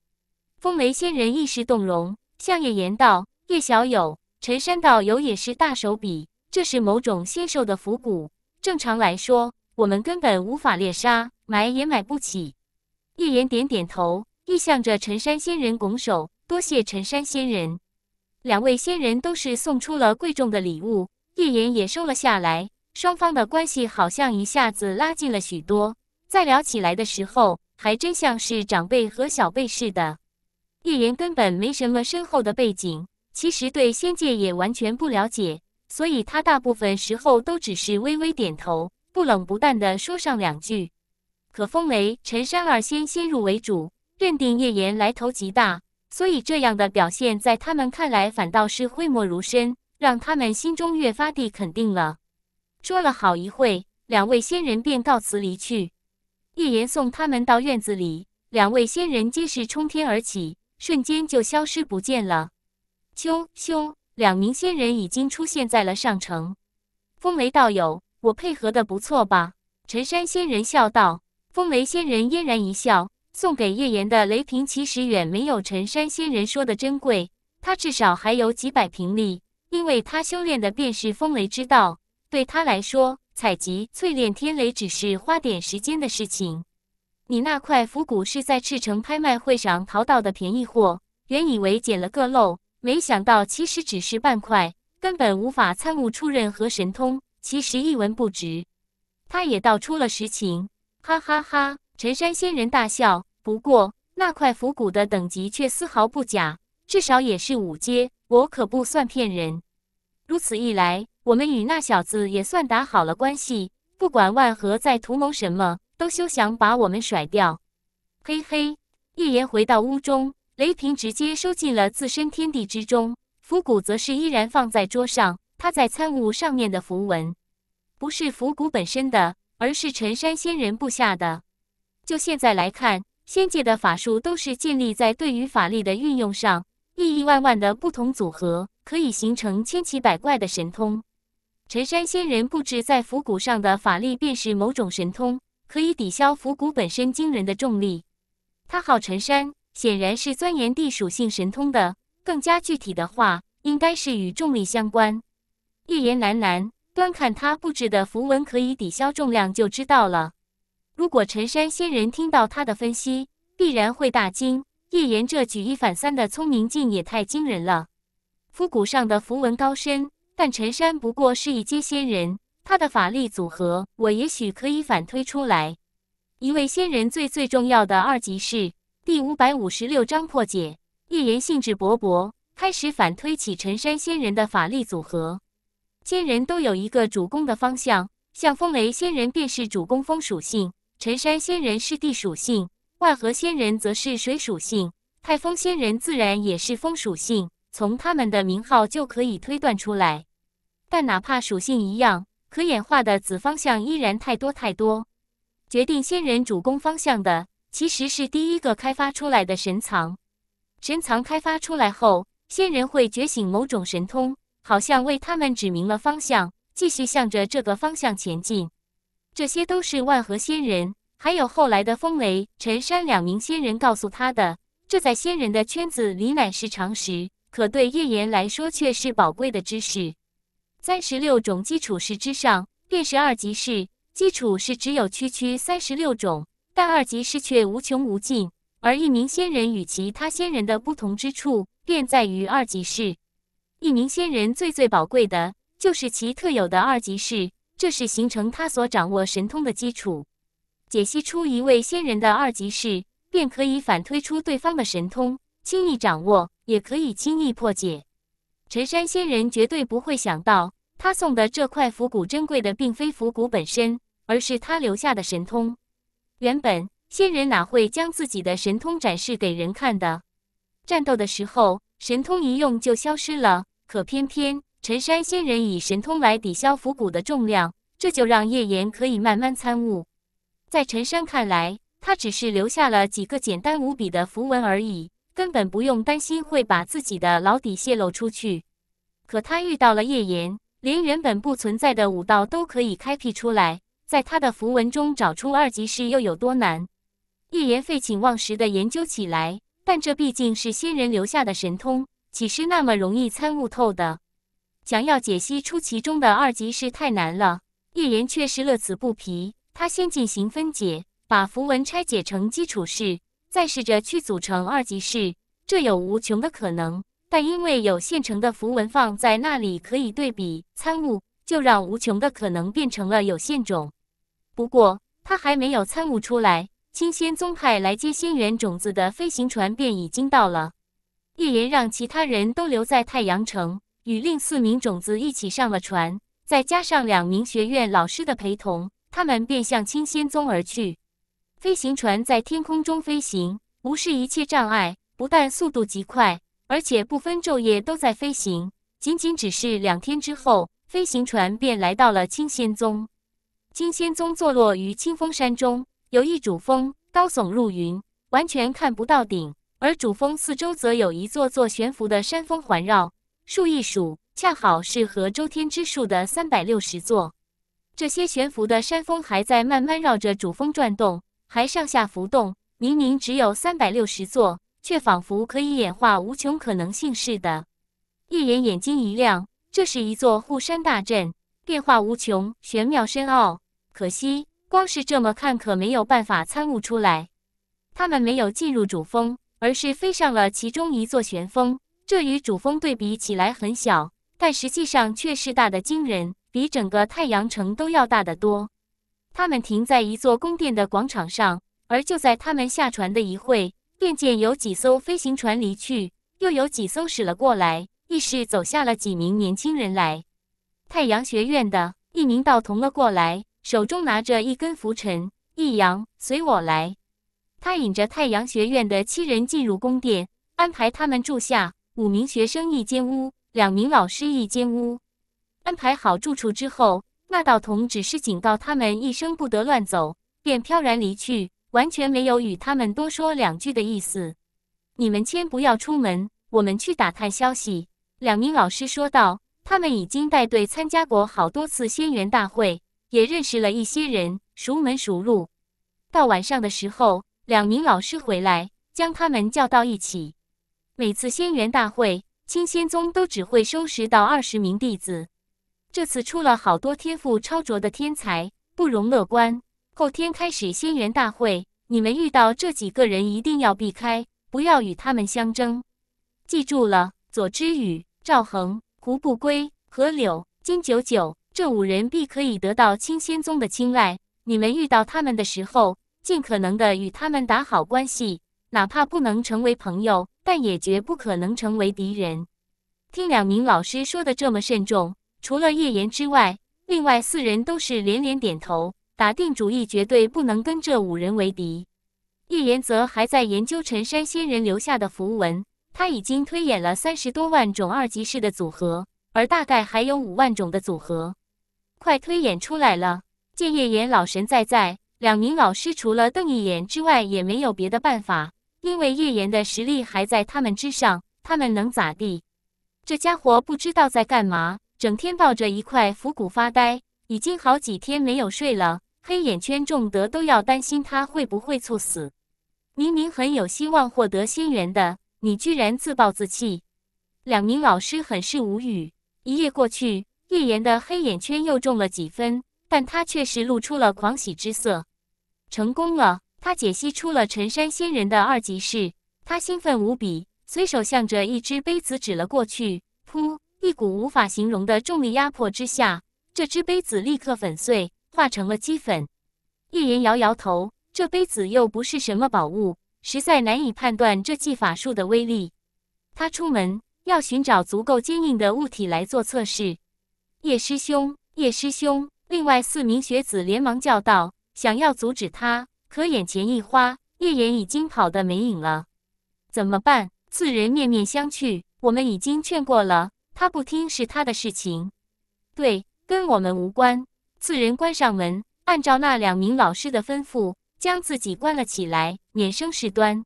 风雷仙人一时动容，向叶言道：“叶小友，陈山道友也是大手笔。”这是某种仙兽的腐骨，正常来说，我们根本无法猎杀，买也买不起。叶岩点点头，意向着陈山仙人拱手，多谢陈山仙人。两位仙人都是送出了贵重的礼物，叶岩也收了下来。双方的关系好像一下子拉近了许多，再聊起来的时候，还真像是长辈和小辈似的。叶岩根本没什么深厚的背景，其实对仙界也完全不了解。所以，他大部分时候都只是微微点头，不冷不淡地说上两句。可风雷、陈山二仙先入为主，认定叶岩来头极大，所以这样的表现，在他们看来反倒是讳莫如深，让他们心中越发地肯定了。说了好一会，两位仙人便告辞离去。叶岩送他们到院子里，两位仙人皆是冲天而起，瞬间就消失不见了。咻咻。两名仙人已经出现在了上城。风雷道友，我配合的不错吧？陈山仙人笑道。风雷仙人嫣然一笑，送给叶岩的雷瓶其实远没有陈山仙人说的珍贵。他至少还有几百瓶力，因为他修炼的便是风雷之道。对他来说，采集、淬炼天雷只是花点时间的事情。你那块腐骨是在赤城拍卖会上淘到的便宜货，原以为捡了个漏。没想到，其实只是半块，根本无法参悟出任何神通，其实一文不值。他也道出了实情，哈哈哈！陈山仙人大笑。不过，那块符骨的等级却丝毫不假，至少也是五阶，我可不算骗人。如此一来，我们与那小子也算打好了关系，不管万和在图谋什么，都休想把我们甩掉。嘿嘿，叶岩回到屋中。雷平直接收进了自身天地之中，符骨则是依然放在桌上。他在参悟上面的符文，不是符骨本身的，而是陈山仙人布下的。就现在来看，仙界的法术都是建立在对于法力的运用上，亿亿万万的不同组合可以形成千奇百怪的神通。陈山仙人布置在符骨上的法力，便是某种神通，可以抵消符骨本身惊人的重力。他号陈山。显然是钻研地属性神通的。更加具体的话，应该是与重力相关。叶言喃喃，端看他布置的符文可以抵消重量，就知道了。如果陈山仙人听到他的分析，必然会大惊。叶言这举一反三的聪明劲也太惊人了。符骨上的符文高深，但陈山不过是一阶仙人，他的法力组合，我也许可以反推出来。一位仙人最最重要的二级是。第五百五十六章破解。一人兴致勃勃，开始反推起陈山仙人的法力组合。仙人都有一个主攻的方向，像风雷仙人便是主攻风属性，陈山仙人是地属性，外河仙人则是水属性，太风仙人自然也是风属性，从他们的名号就可以推断出来。但哪怕属性一样，可演化的子方向依然太多太多。决定仙人主攻方向的。其实是第一个开发出来的神藏。神藏开发出来后，仙人会觉醒某种神通，好像为他们指明了方向，继续向着这个方向前进。这些都是万和仙人，还有后来的风雷、陈山两名仙人告诉他的。这在仙人的圈子里乃是常识，可对叶岩来说却是宝贵的知识。三十六种基础式之上，便是二级式。基础式只有区区三十六种。但二级式却无穷无尽，而一名仙人与其他仙人的不同之处，便在于二级式。一名仙人最最宝贵的，就是其特有的二级式，这是形成他所掌握神通的基础。解析出一位仙人的二级式，便可以反推出对方的神通，轻易掌握，也可以轻易破解。陈山仙人绝对不会想到，他送的这块符骨珍贵的，并非符骨本身，而是他留下的神通。原本仙人哪会将自己的神通展示给人看的？战斗的时候，神通一用就消失了。可偏偏陈山仙人以神通来抵消符骨的重量，这就让叶岩可以慢慢参悟。在陈山看来，他只是留下了几个简单无比的符文而已，根本不用担心会把自己的老底泄露出去。可他遇到了叶岩，连原本不存在的武道都可以开辟出来。在他的符文中找出二级式又有多难？叶岩废寝忘食的研究起来，但这毕竟是先人留下的神通，岂是那么容易参悟透的？想要解析出其中的二级式太难了。叶岩却是乐此不疲，他先进行分解，把符文拆解成基础式，再试着去组成二级式。这有无穷的可能，但因为有现成的符文放在那里可以对比参悟，就让无穷的可能变成了有限种。不过，他还没有参悟出来，清仙宗派来接仙元种子的飞行船便已经到了。叶岩让其他人都留在太阳城，与另四名种子一起上了船，再加上两名学院老师的陪同，他们便向清仙宗而去。飞行船在天空中飞行，无视一切障碍，不但速度极快，而且不分昼夜都在飞行。仅仅只是两天之后，飞行船便来到了清仙宗。金仙宗坐落于清风山中，有一主峰高耸入云，完全看不到顶。而主峰四周则有一座座悬浮的山峰环绕，数一数，恰好是和周天之数的三百六十座。这些悬浮的山峰还在慢慢绕着主峰转动，还上下浮动。明明只有三百六十座，却仿佛可以演化无穷可能性似的。叶言眼睛一亮，这是一座护山大阵，变化无穷，玄妙深奥。可惜，光是这么看可没有办法参悟出来。他们没有进入主峰，而是飞上了其中一座旋峰。这与主峰对比起来很小，但实际上却是大的惊人，比整个太阳城都要大得多。他们停在一座宫殿的广场上，而就在他们下船的一会，便见有几艘飞行船离去，又有几艘驶了过来，亦是走下了几名年轻人来。太阳学院的一名道童了过来。手中拿着一根浮尘，一扬，随我来。他引着太阳学院的七人进入宫殿，安排他们住下。五名学生一间屋，两名老师一间屋。安排好住处之后，那道童只是警告他们一声不得乱走，便飘然离去，完全没有与他们多说两句的意思。你们先不要出门，我们去打探消息。两名老师说道，他们已经带队参加过好多次仙缘大会。也认识了一些人，熟门熟路。到晚上的时候，两名老师回来，将他们叫到一起。每次仙缘大会，青仙宗都只会收拾到二十名弟子。这次出了好多天赋超卓的天才，不容乐观。后天开始仙缘大会，你们遇到这几个人一定要避开，不要与他们相争。记住了，左之宇、赵恒、胡不归、何柳、金九九。这五人必可以得到清仙宗的青睐。你们遇到他们的时候，尽可能的与他们打好关系，哪怕不能成为朋友，但也绝不可能成为敌人。听两名老师说的这么慎重，除了叶岩之外，另外四人都是连连点头，打定主意绝对不能跟这五人为敌。叶岩则还在研究陈山仙人留下的符文，他已经推演了三十多万种二级式的组合，而大概还有五万种的组合。快推演出来了！见叶岩老神在在，两名老师除了瞪一眼之外，也没有别的办法，因为叶岩的实力还在他们之上，他们能咋地？这家伙不知道在干嘛，整天抱着一块腐骨发呆，已经好几天没有睡了，黑眼圈重得都要担心他会不会猝死。明明很有希望获得仙缘的，你居然自暴自弃！两名老师很是无语。一夜过去。叶岩的黑眼圈又重了几分，但他却是露出了狂喜之色。成功了！他解析出了陈山仙人的二级式，他兴奋无比，随手向着一只杯子指了过去。噗！一股无法形容的重力压迫之下，这只杯子立刻粉碎，化成了齑粉。叶岩摇摇头，这杯子又不是什么宝物，实在难以判断这技法术的威力。他出门要寻找足够坚硬的物体来做测试。叶师兄，叶师兄！另外四名学子连忙叫道，想要阻止他，可眼前一花，叶岩已经跑得没影了。怎么办？四人面面相觑。我们已经劝过了，他不听是他的事情，对，跟我们无关。四人关上门，按照那两名老师的吩咐，将自己关了起来，免生事端。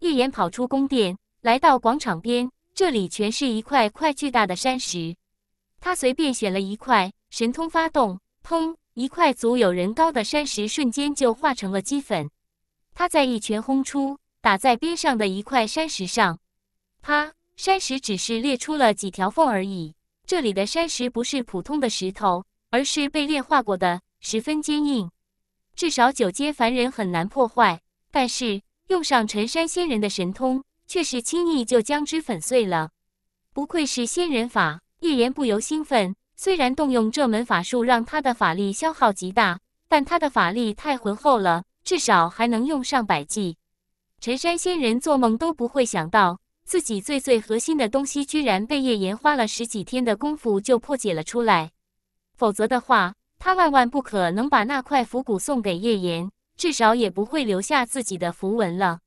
叶岩跑出宫殿，来到广场边，这里全是一块块巨大的山石。他随便选了一块，神通发动，砰！一块足有人高的山石瞬间就化成了齑粉。他再一拳轰出，打在边上的一块山石上，啪！山石只是裂出了几条缝而已。这里的山石不是普通的石头，而是被炼化过的，十分坚硬，至少九阶凡人很难破坏。但是用上陈山仙人的神通，却是轻易就将之粉碎了。不愧是仙人法。叶岩不由兴奋，虽然动用这门法术让他的法力消耗极大，但他的法力太浑厚了，至少还能用上百计。陈山仙人做梦都不会想到，自己最最核心的东西居然被叶岩花了十几天的功夫就破解了出来。否则的话，他万万不可能把那块符骨送给叶岩，至少也不会留下自己的符文了。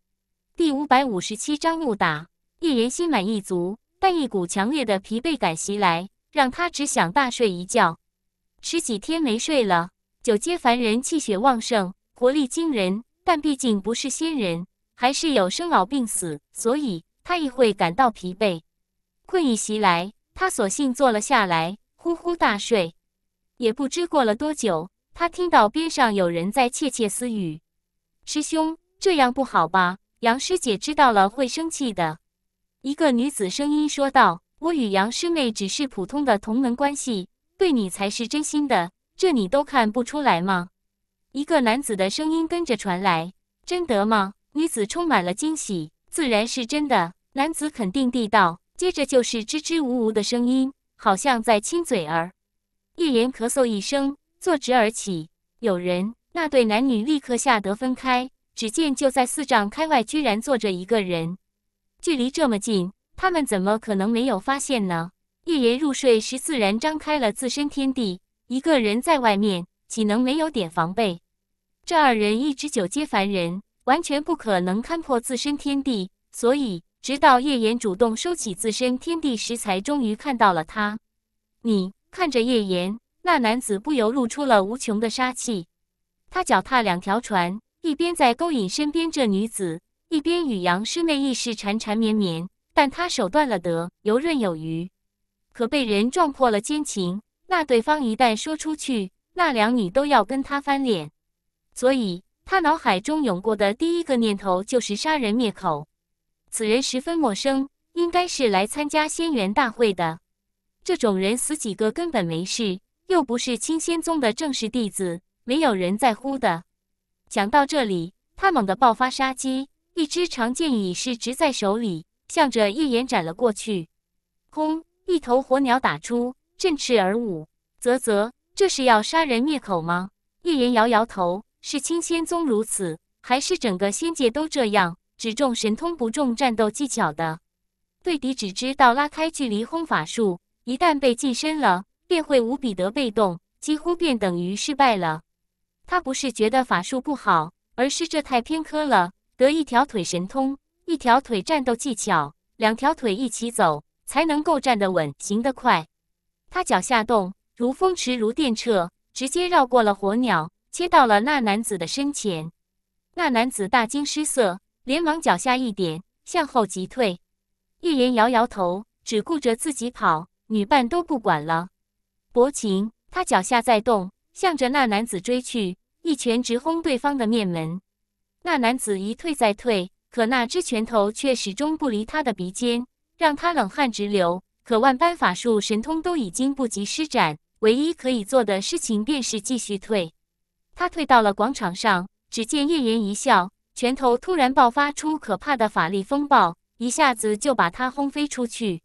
第五百五十七章误打，叶人心满意足。但一股强烈的疲惫感袭来，让他只想大睡一觉。十几天没睡了，九阶凡人气血旺盛，活力惊人，但毕竟不是仙人，还是有生老病死，所以他亦会感到疲惫。困意袭来，他索性坐了下来，呼呼大睡。也不知过了多久，他听到边上有人在窃窃私语：“师兄，这样不好吧？杨师姐知道了会生气的。”一个女子声音说道：“我与杨师妹只是普通的同门关系，对你才是真心的，这你都看不出来吗？”一个男子的声音跟着传来：“真的吗？”女子充满了惊喜：“自然是真的。”男子肯定地道，接着就是支支吾吾的声音，好像在亲嘴儿。叶岩咳嗽一声，坐直而起。有人，那对男女立刻吓得分开。只见就在四丈开外，居然坐着一个人。距离这么近，他们怎么可能没有发现呢？叶岩入睡时自然张开了自身天地，一个人在外面，岂能没有点防备？这二人一直久接凡人，完全不可能看破自身天地，所以直到叶岩主动收起自身天地时，才终于看到了他。你看着叶岩，那男子不由露出了无穷的杀气。他脚踏两条船，一边在勾引身边这女子。一边与杨师妹意识缠缠绵绵，但他手段了得，游刃有余。可被人撞破了奸情，那对方一旦说出去，那两女都要跟他翻脸。所以他脑海中涌过的第一个念头就是杀人灭口。此人十分陌生，应该是来参加仙缘大会的。这种人死几个根本没事，又不是青仙宗的正式弟子，没有人在乎的。讲到这里，他猛地爆发杀机。一只长剑已是直在手里，向着叶岩斩了过去。轰！一头火鸟打出，振翅而舞。啧啧，这是要杀人灭口吗？叶岩摇摇头，是青仙宗如此，还是整个仙界都这样？只重神通，不重战斗技巧的，对敌只知道拉开距离轰法术，一旦被近身了，便会无比的被动，几乎便等于失败了。他不是觉得法术不好，而是这太偏科了。得一条腿神通，一条腿战斗技巧，两条腿一起走，才能够站得稳，行得快。他脚下动如风驰，如电掣，直接绕过了火鸟，切到了那男子的身前。那男子大惊失色，连忙脚下一点，向后急退。玉妍摇摇头，只顾着自己跑，女伴都不管了。薄情，他脚下在动，向着那男子追去，一拳直轰对方的面门。那男子一退再退，可那只拳头却始终不离他的鼻尖，让他冷汗直流。可万般法术神通都已经不及施展，唯一可以做的事情便是继续退。他退到了广场上，只见叶岩一笑，拳头突然爆发出可怕的法力风暴，一下子就把他轰飞出去。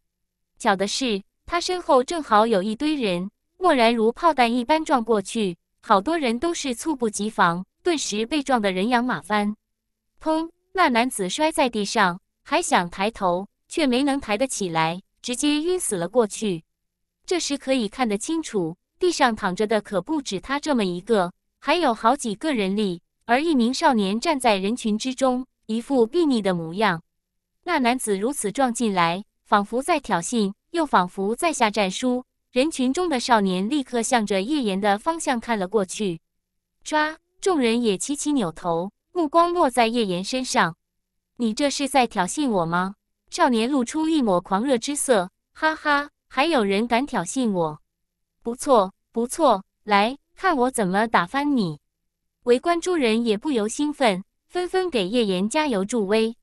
巧的是，他身后正好有一堆人，蓦然如炮弹一般撞过去，好多人都是猝不及防。顿时被撞得人仰马翻，砰！那男子摔在地上，还想抬头，却没能抬得起来，直接晕死了过去。这时可以看得清楚，地上躺着的可不止他这么一个，还有好几个人力。而一名少年站在人群之中，一副睥睨的模样。那男子如此撞进来，仿佛在挑衅，又仿佛在下战书。人群中的少年立刻向着叶岩的方向看了过去，抓！众人也齐齐扭头，目光落在叶岩身上。你这是在挑衅我吗？少年露出一抹狂热之色，哈哈，还有人敢挑衅我？不错，不错，来看我怎么打翻你！围观诸人也不由兴奋，纷纷给叶岩加油助威。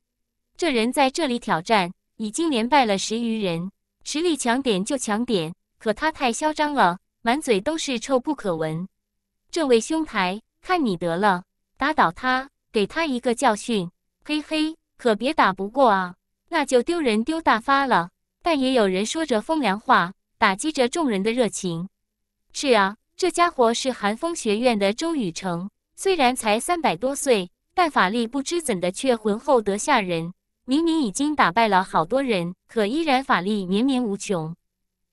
这人在这里挑战，已经连败了十余人，实力强点就强点，可他太嚣张了，满嘴都是臭不可闻。这位兄台。看你得了，打倒他，给他一个教训，嘿嘿，可别打不过啊，那就丢人丢大发了。但也有人说着风凉话，打击着众人的热情。是啊，这家伙是寒风学院的周雨成，虽然才三百多岁，但法力不知怎的却浑厚得吓人。明明已经打败了好多人，可依然法力绵绵无穷。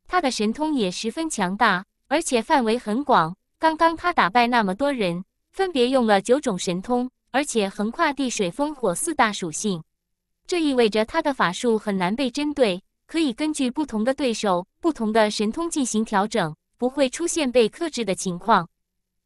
他的神通也十分强大，而且范围很广。刚刚他打败那么多人。分别用了九种神通，而且横跨地水风火四大属性，这意味着他的法术很难被针对，可以根据不同的对手、不同的神通进行调整，不会出现被克制的情况。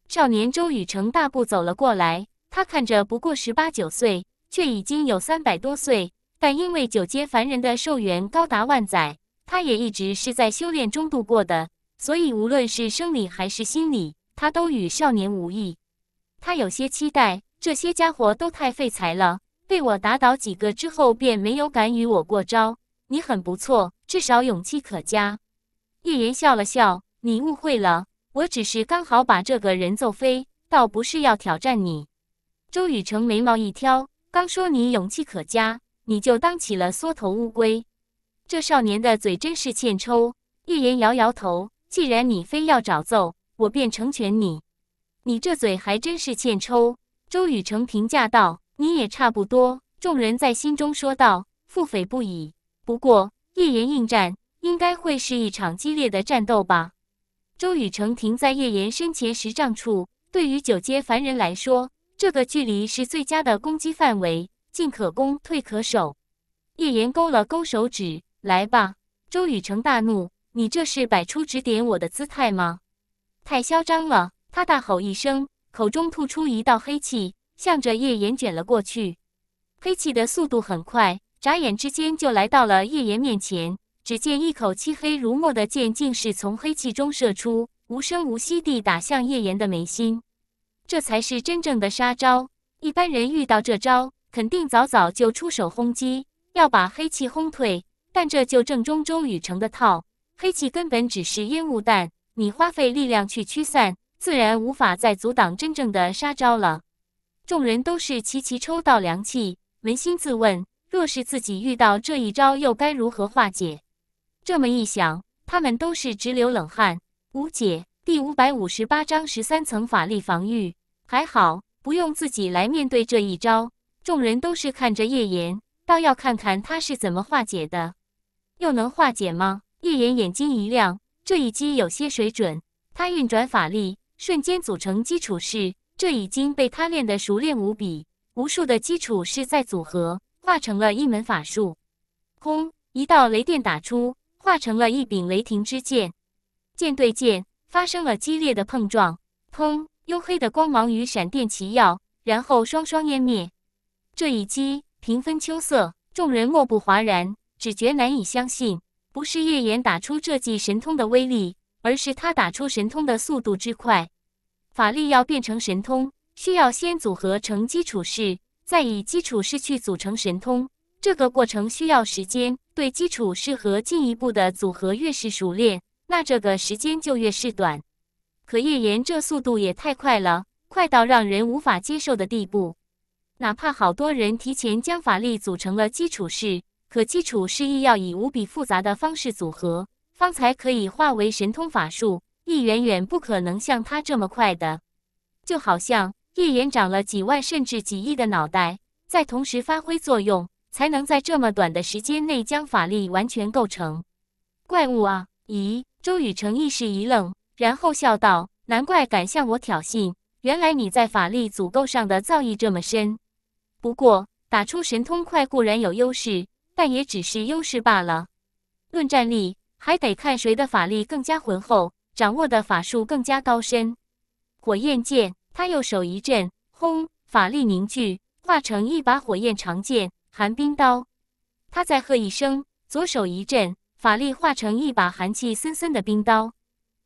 少年周雨成大步走了过来，他看着不过十八九岁，却已经有三百多岁，但因为九阶凡人的寿元高达万载，他也一直是在修炼中度过的，所以无论是生理还是心理，他都与少年无异。他有些期待，这些家伙都太废材了，被我打倒几个之后便没有敢与我过招。你很不错，至少勇气可嘉。叶岩笑了笑：“你误会了，我只是刚好把这个人揍飞，倒不是要挑战你。”周雨成眉毛一挑：“刚说你勇气可嘉，你就当起了缩头乌龟？这少年的嘴真是欠抽。”叶岩摇摇头：“既然你非要找揍，我便成全你。”你这嘴还真是欠抽，周雨成评价道。你也差不多，众人在心中说道，腹诽不已。不过叶岩应战，应该会是一场激烈的战斗吧？周雨成停在叶岩身前十丈处，对于九阶凡人来说，这个距离是最佳的攻击范围，进可攻，退可守。叶岩勾了勾手指，来吧。周雨成大怒，你这是摆出指点我的姿态吗？太嚣张了！他大吼一声，口中吐出一道黑气，向着叶岩卷了过去。黑气的速度很快，眨眼之间就来到了叶岩面前。只见一口漆黑如墨的剑，竟是从黑气中射出，无声无息地打向叶岩的眉心。这才是真正的杀招，一般人遇到这招，肯定早早就出手轰击，要把黑气轰退。但这就正中周雨成的套，黑气根本只是烟雾弹，你花费力量去驱散。自然无法再阻挡真正的杀招了，众人都是齐齐抽到凉气，扪心自问，若是自己遇到这一招，又该如何化解？这么一想，他们都是直流冷汗，无解。第五百五十八章十三层法力防御，还好不用自己来面对这一招。众人都是看着叶岩，倒要看看他是怎么化解的，又能化解吗？叶岩眼睛一亮，这一击有些水准，他运转法力。瞬间组成基础式，这已经被他练得熟练无比。无数的基础式在组合，化成了一门法术。轰！一道雷电打出，化成了一柄雷霆之剑。剑对剑，发生了激烈的碰撞。砰！黝黑的光芒与闪电齐耀，然后双双湮灭。这一击平分秋色，众人莫不哗然，只觉难以相信，不是叶岩打出这记神通的威力。而是他打出神通的速度之快，法力要变成神通，需要先组合成基础式，再以基础式去组成神通。这个过程需要时间，对基础式和进一步的组合越是熟练，那这个时间就越是短。可叶岩这速度也太快了，快到让人无法接受的地步。哪怕好多人提前将法力组成了基础式，可基础式亦要以无比复杂的方式组合。方才可以化为神通法术，亦远远不可能像他这么快的。就好像一远长了几万甚至几亿的脑袋，在同时发挥作用，才能在这么短的时间内将法力完全构成。怪物啊！咦？周雨成一时一愣，然后笑道：“难怪敢向我挑衅，原来你在法力足够上的造诣这么深。不过打出神通快固然有优势，但也只是优势罢了。论战力。”还得看谁的法力更加浑厚，掌握的法术更加高深。火焰剑，他右手一震，轰，法力凝聚，化成一把火焰长剑；寒冰刀，他再喝一声，左手一震，法力化成一把寒气森森的冰刀；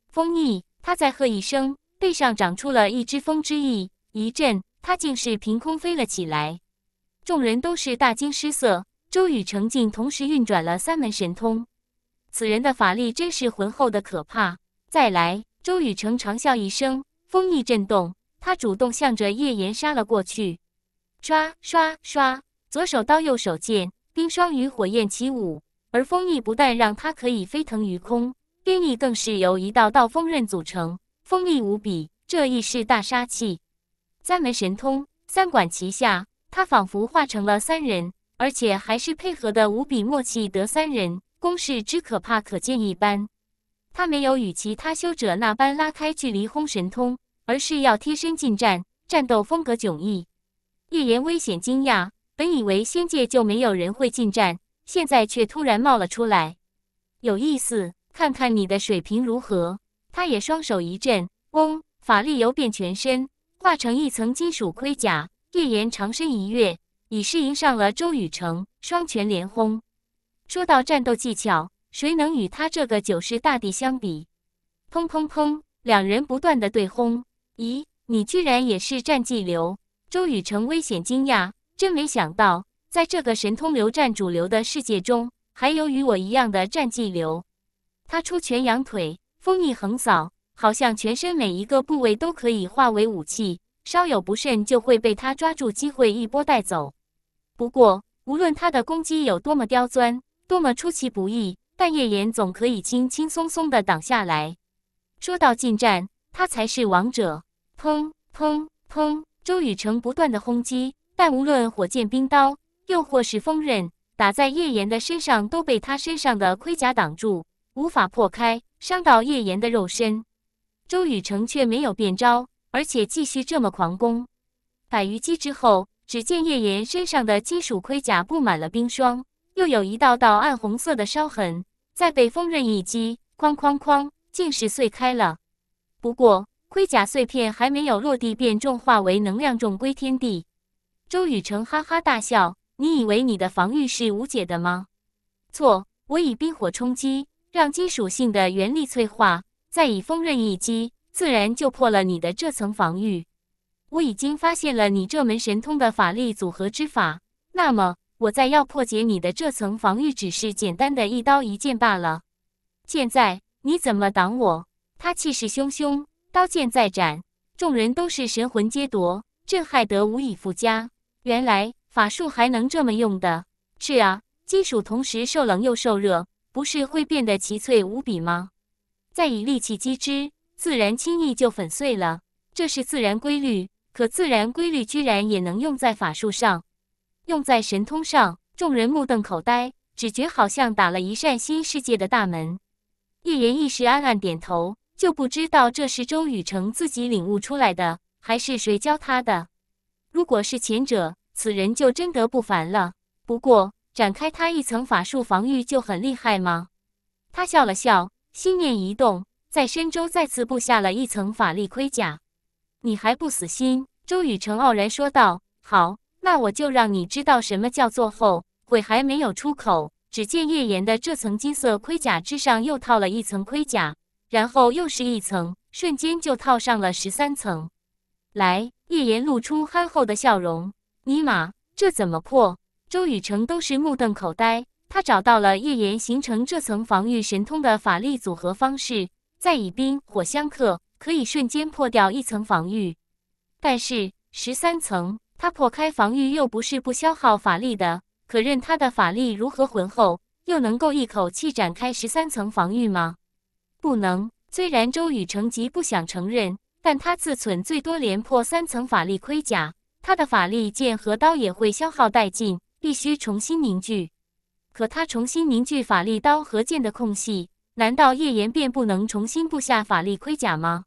风翼，他再喝一声，背上长出了一只风之翼，一阵，他竟是凭空飞了起来。众人都是大惊失色。周宇、程竟同时运转了三门神通。此人的法力真是浑厚的可怕。再来，周雨成长笑一声，风翼震动，他主动向着叶岩杀了过去。刷刷刷，左手刀，右手剑，冰霜与火焰起舞。而风翼不但让他可以飞腾于空，冰翼更是由一道道锋刃组成，锋利无比。这亦是大杀器。三门神通，三管齐下，他仿佛化成了三人，而且还是配合的无比默契得三人。攻势之可怕，可见一斑。他没有与其他修者那般拉开距离轰神通，而是要贴身近战，战斗风格迥异。叶岩危险惊讶，本以为仙界就没有人会近战，现在却突然冒了出来，有意思，看看你的水平如何。他也双手一震，嗡，法力游遍全身，化成一层金属盔甲。叶岩长身一跃，已是迎上了周雨成，双拳连轰。说到战斗技巧，谁能与他这个九世大帝相比？砰砰砰！两人不断的对轰。咦，你居然也是战技流？周雨成危险惊讶，真没想到，在这个神通流占主流的世界中，还有与我一样的战技流。他出拳扬腿，风翼横扫，好像全身每一个部位都可以化为武器。稍有不慎，就会被他抓住机会一波带走。不过，无论他的攻击有多么刁钻，多么出其不意！但叶岩总可以轻轻松松地挡下来。说到近战，他才是王者。砰砰砰！周雨成不断的轰击，但无论火箭、冰刀，又或是锋刃，打在叶岩的身上都被他身上的盔甲挡住，无法破开，伤到叶岩的肉身。周雨成却没有变招，而且继续这么狂攻。百余击之后，只见叶岩身上的金属盔甲布满了冰霜。又有一道道暗红色的烧痕，再被风刃一击，哐哐哐，竟是碎开了。不过，盔甲碎片还没有落地便重，化为能量重归天地。周雨成哈哈大笑：“你以为你的防御是无解的吗？错！我以冰火冲击，让金属性的元力催化，再以风刃一击，自然就破了你的这层防御。我已经发现了你这门神通的法力组合之法，那么。”我在要破解你的这层防御，只是简单的一刀一剑罢了。现在你怎么挡我？他气势汹汹，刀剑在斩，众人都是神魂皆夺，震撼得无以复加。原来法术还能这么用的。是啊，金属同时受冷又受热，不是会变得奇脆无比吗？再以利器击之，自然轻易就粉碎了。这是自然规律，可自然规律居然也能用在法术上。用在神通上，众人目瞪口呆，只觉好像打了一扇新世界的大门。一人一时暗暗点头，就不知道这是周雨成自己领悟出来的，还是谁教他的。如果是前者，此人就真的不凡了。不过展开他一层法术防御就很厉害吗？他笑了笑，心念一动，在身周再次布下了一层法力盔甲。你还不死心？周雨成傲然说道：“好。”那我就让你知道什么叫做后悔还没有出口。只见叶岩的这层金色盔甲之上又套了一层盔甲，然后又是一层，瞬间就套上了十三层。来，叶岩露出憨厚的笑容。尼玛，这怎么破？周雨成都是目瞪口呆。他找到了叶岩形成这层防御神通的法力组合方式，再以冰火相克，可以瞬间破掉一层防御。但是十三层。他破开防御又不是不消耗法力的，可任他的法力如何浑厚，又能够一口气展开十三层防御吗？不能。虽然周宇成吉不想承认，但他自忖最多连破三层法力盔甲，他的法力剑和刀也会消耗殆尽，必须重新凝聚。可他重新凝聚法力刀和剑的空隙，难道叶岩便不能重新布下法力盔甲吗？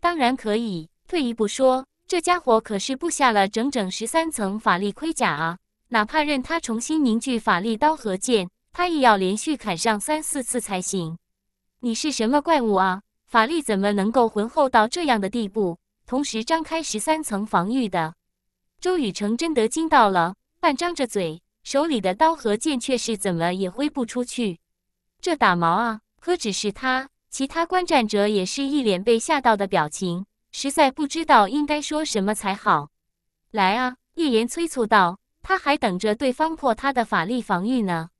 当然可以。退一步说。这家伙可是布下了整整十三层法力盔甲啊！哪怕任他重新凝聚法力刀和剑，他也要连续砍上三四次才行。你是什么怪物啊？法力怎么能够浑厚到这样的地步，同时张开十三层防御的？周雨成真得惊到了，半张着嘴，手里的刀和剑却是怎么也挥不出去。这打毛啊，何止是他，其他观战者也是一脸被吓到的表情。实在不知道应该说什么才好，来啊！叶言催促道，他还等着对方破他的法力防御呢。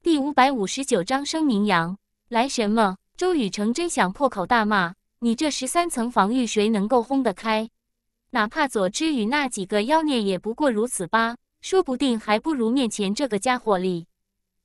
第五百五十九章声明扬来什么？周雨成真想破口大骂：“你这十三层防御，谁能够轰得开？哪怕左之宇那几个妖孽也不过如此吧？说不定还不如面前这个家伙力。”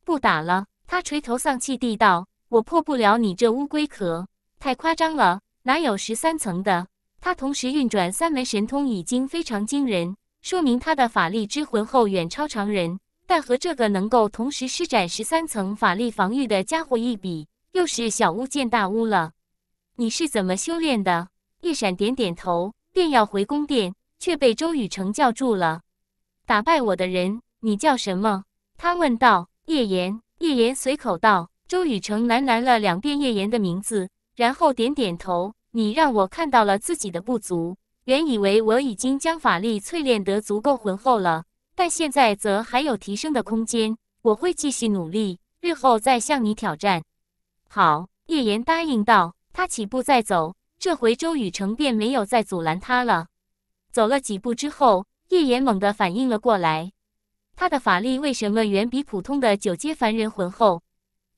不打了，他垂头丧气地道：“我破不了你这乌龟壳，太夸张了，哪有十三层的？”他同时运转三门神通，已经非常惊人，说明他的法力之浑厚远超常人。但和这个能够同时施展十三层法力防御的家伙一比，又是小巫见大巫了。你是怎么修炼的？叶闪点点头，便要回宫殿，却被周雨成叫住了。打败我的人，你叫什么？他问道。叶岩，叶岩随口道。周雨成喃喃了两遍叶岩的名字，然后点点头。你让我看到了自己的不足，原以为我已经将法力淬炼得足够浑厚了，但现在则还有提升的空间。我会继续努力，日后再向你挑战。好，叶岩答应道。他起步再走，这回周雨成便没有再阻拦他了。走了几步之后，叶岩猛地反应了过来：他的法力为什么远比普通的九阶凡人浑厚？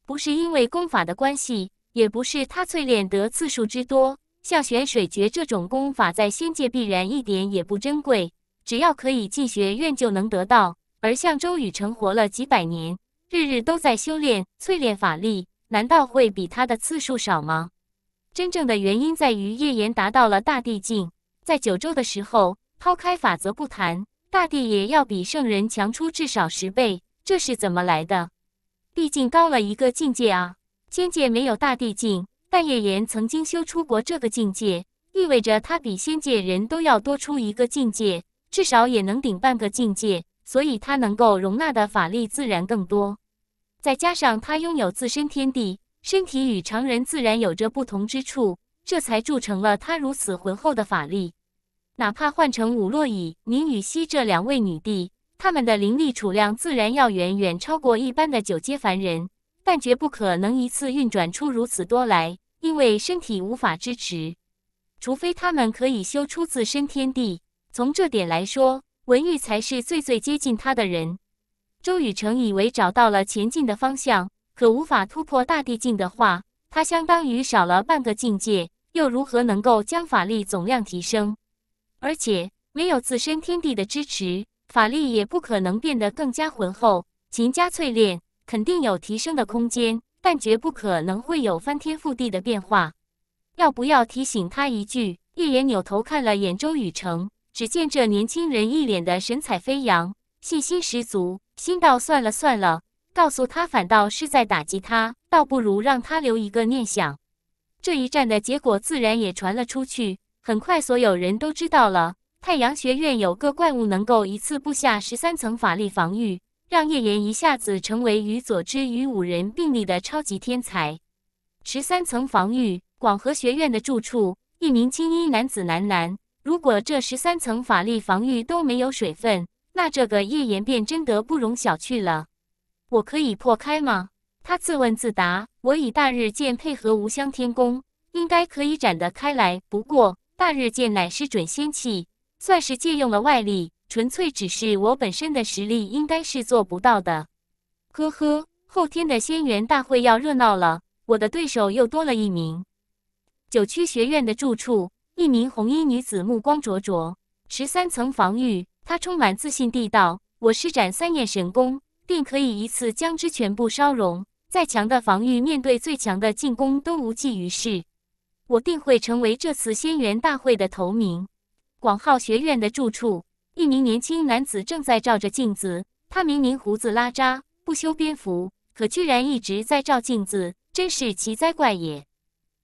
不是因为功法的关系，也不是他淬炼得次数之多。像玄水诀这种功法，在仙界必然一点也不珍贵，只要可以进学院就能得到。而像周宇成活了几百年，日日都在修炼、淬炼法力，难道会比他的次数少吗？真正的原因在于叶岩达到了大地境，在九州的时候，抛开法则不谈，大地也要比圣人强出至少十倍，这是怎么来的？毕竟高了一个境界啊！仙界没有大地境。但叶岩曾经修出过这个境界，意味着他比仙界人都要多出一个境界，至少也能顶半个境界，所以他能够容纳的法力自然更多。再加上他拥有自身天地，身体与常人自然有着不同之处，这才铸成了他如此浑厚的法力。哪怕换成武洛乙、宁雨熙这两位女帝，她们的灵力储量自然要远远超过一般的九阶凡人。但绝不可能一次运转出如此多来，因为身体无法支持。除非他们可以修出自身天地。从这点来说，文玉才是最最接近他的人。周雨成以为找到了前进的方向，可无法突破大地境的话，他相当于少了半个境界，又如何能够将法力总量提升？而且没有自身天地的支持，法力也不可能变得更加浑厚、秦家淬炼。肯定有提升的空间，但绝不可能会有翻天覆地的变化。要不要提醒他一句？叶眼扭头看了眼周雨成，只见这年轻人一脸的神采飞扬，信心十足。心道：算了算了，告诉他反倒是在打击他，倒不如让他留一个念想。这一战的结果自然也传了出去，很快所有人都知道了。太阳学院有个怪物能够一次布下十三层法力防御。让叶岩一下子成为与佐之与五人并立的超级天才。十三层防御，广和学院的住处，一名青衣男子喃喃：“如果这十三层法力防御都没有水分，那这个叶岩便真的不容小觑了。我可以破开吗？”他自问自答：“我以大日剑配合无相天功，应该可以斩得开来。不过，大日剑乃是准仙器，算是借用了外力。”纯粹只是我本身的实力，应该是做不到的。呵呵，后天的仙元大会要热闹了，我的对手又多了一名。九曲学院的住处，一名红衣女子目光灼灼，十三层防御，她充满自信地道：“我施展三眼神功，定可以一次将之全部烧融。再强的防御，面对最强的进攻，都无济于事。我定会成为这次仙元大会的头名。”广浩学院的住处。一名年轻男子正在照着镜子，他明明胡子拉碴、不修边幅，可居然一直在照镜子，真是奇哉怪也。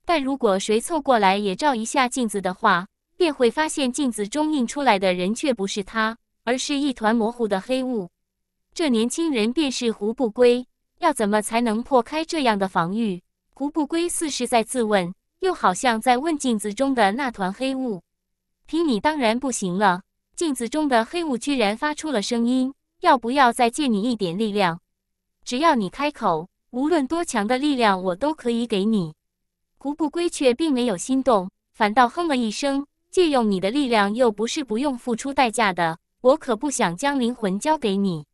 但如果谁凑过来也照一下镜子的话，便会发现镜子中映出来的人却不是他，而是一团模糊的黑雾。这年轻人便是胡不归，要怎么才能破开这样的防御？胡不归似是在自问，又好像在问镜子中的那团黑雾：“凭你当然不行了。”镜子中的黑雾居然发出了声音，要不要再借你一点力量？只要你开口，无论多强的力量，我都可以给你。胡不归却并没有心动，反倒哼了一声。借用你的力量又不是不用付出代价的，我可不想将灵魂交给你。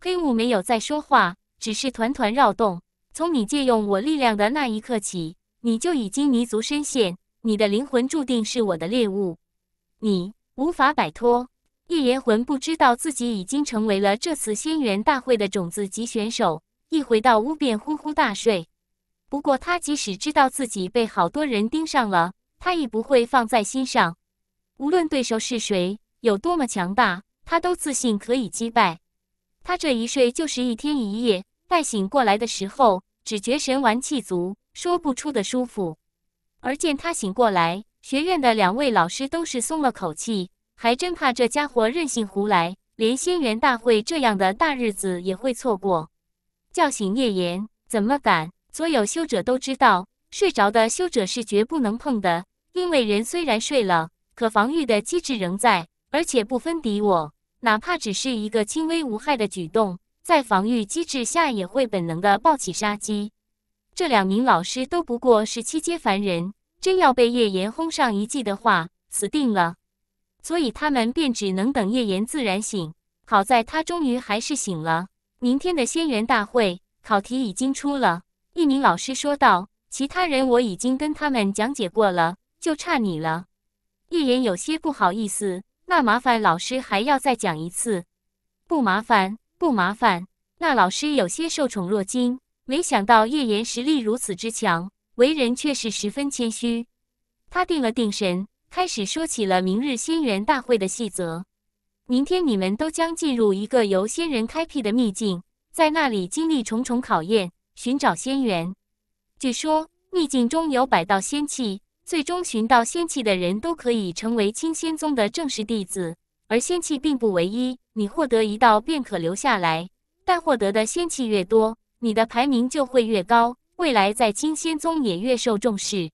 黑雾没有再说话，只是团团绕动。从你借用我力量的那一刻起，你就已经泥足深陷，你的灵魂注定是我的猎物。你。无法摆脱叶延魂，不知道自己已经成为了这次仙元大会的种子级选手。一回到屋便呼呼大睡。不过他即使知道自己被好多人盯上了，他也不会放在心上。无论对手是谁，有多么强大，他都自信可以击败。他这一睡就是一天一夜，待醒过来的时候，只觉神完气足，说不出的舒服。而见他醒过来。学院的两位老师都是松了口气，还真怕这家伙任性胡来，连仙元大会这样的大日子也会错过。叫醒叶岩？怎么敢？所有修者都知道，睡着的修者是绝不能碰的，因为人虽然睡了，可防御的机制仍在，而且不分敌我，哪怕只是一个轻微无害的举动，在防御机制下也会本能的暴起杀机。这两名老师都不过是七阶凡人。真要被叶岩轰上一记的话，死定了。所以他们便只能等叶岩自然醒。好在他终于还是醒了。明天的仙元大会考题已经出了。一名老师说道：“其他人我已经跟他们讲解过了，就差你了。”叶岩有些不好意思：“那麻烦老师还要再讲一次？”“不麻烦，不麻烦。”那老师有些受宠若惊，没想到叶岩实力如此之强。为人却是十分谦虚。他定了定神，开始说起了明日仙缘大会的细则。明天你们都将进入一个由仙人开辟的秘境，在那里经历重重考验，寻找仙缘。据说秘境中有百道仙气，最终寻到仙气的人都可以成为青仙宗的正式弟子。而仙气并不唯一，你获得一道便可留下来，但获得的仙气越多，你的排名就会越高。未来在金仙宗也越受重视。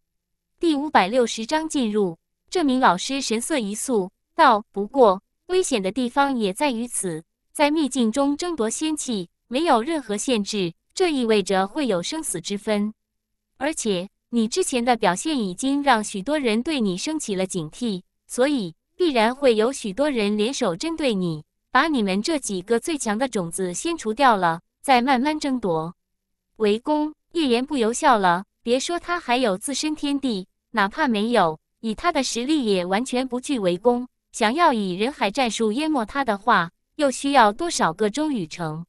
第五百六十章进入，这名老师神色一肃，道：“不过危险的地方也在于此，在秘境中争夺仙气没有任何限制，这意味着会有生死之分。而且你之前的表现已经让许多人对你升起了警惕，所以必然会有许多人联手针对你，把你们这几个最强的种子先除掉了，再慢慢争夺围攻。”叶言不由笑了。别说他还有自身天地，哪怕没有，以他的实力也完全不惧围攻。想要以人海战术淹没他的话，又需要多少个周雨成？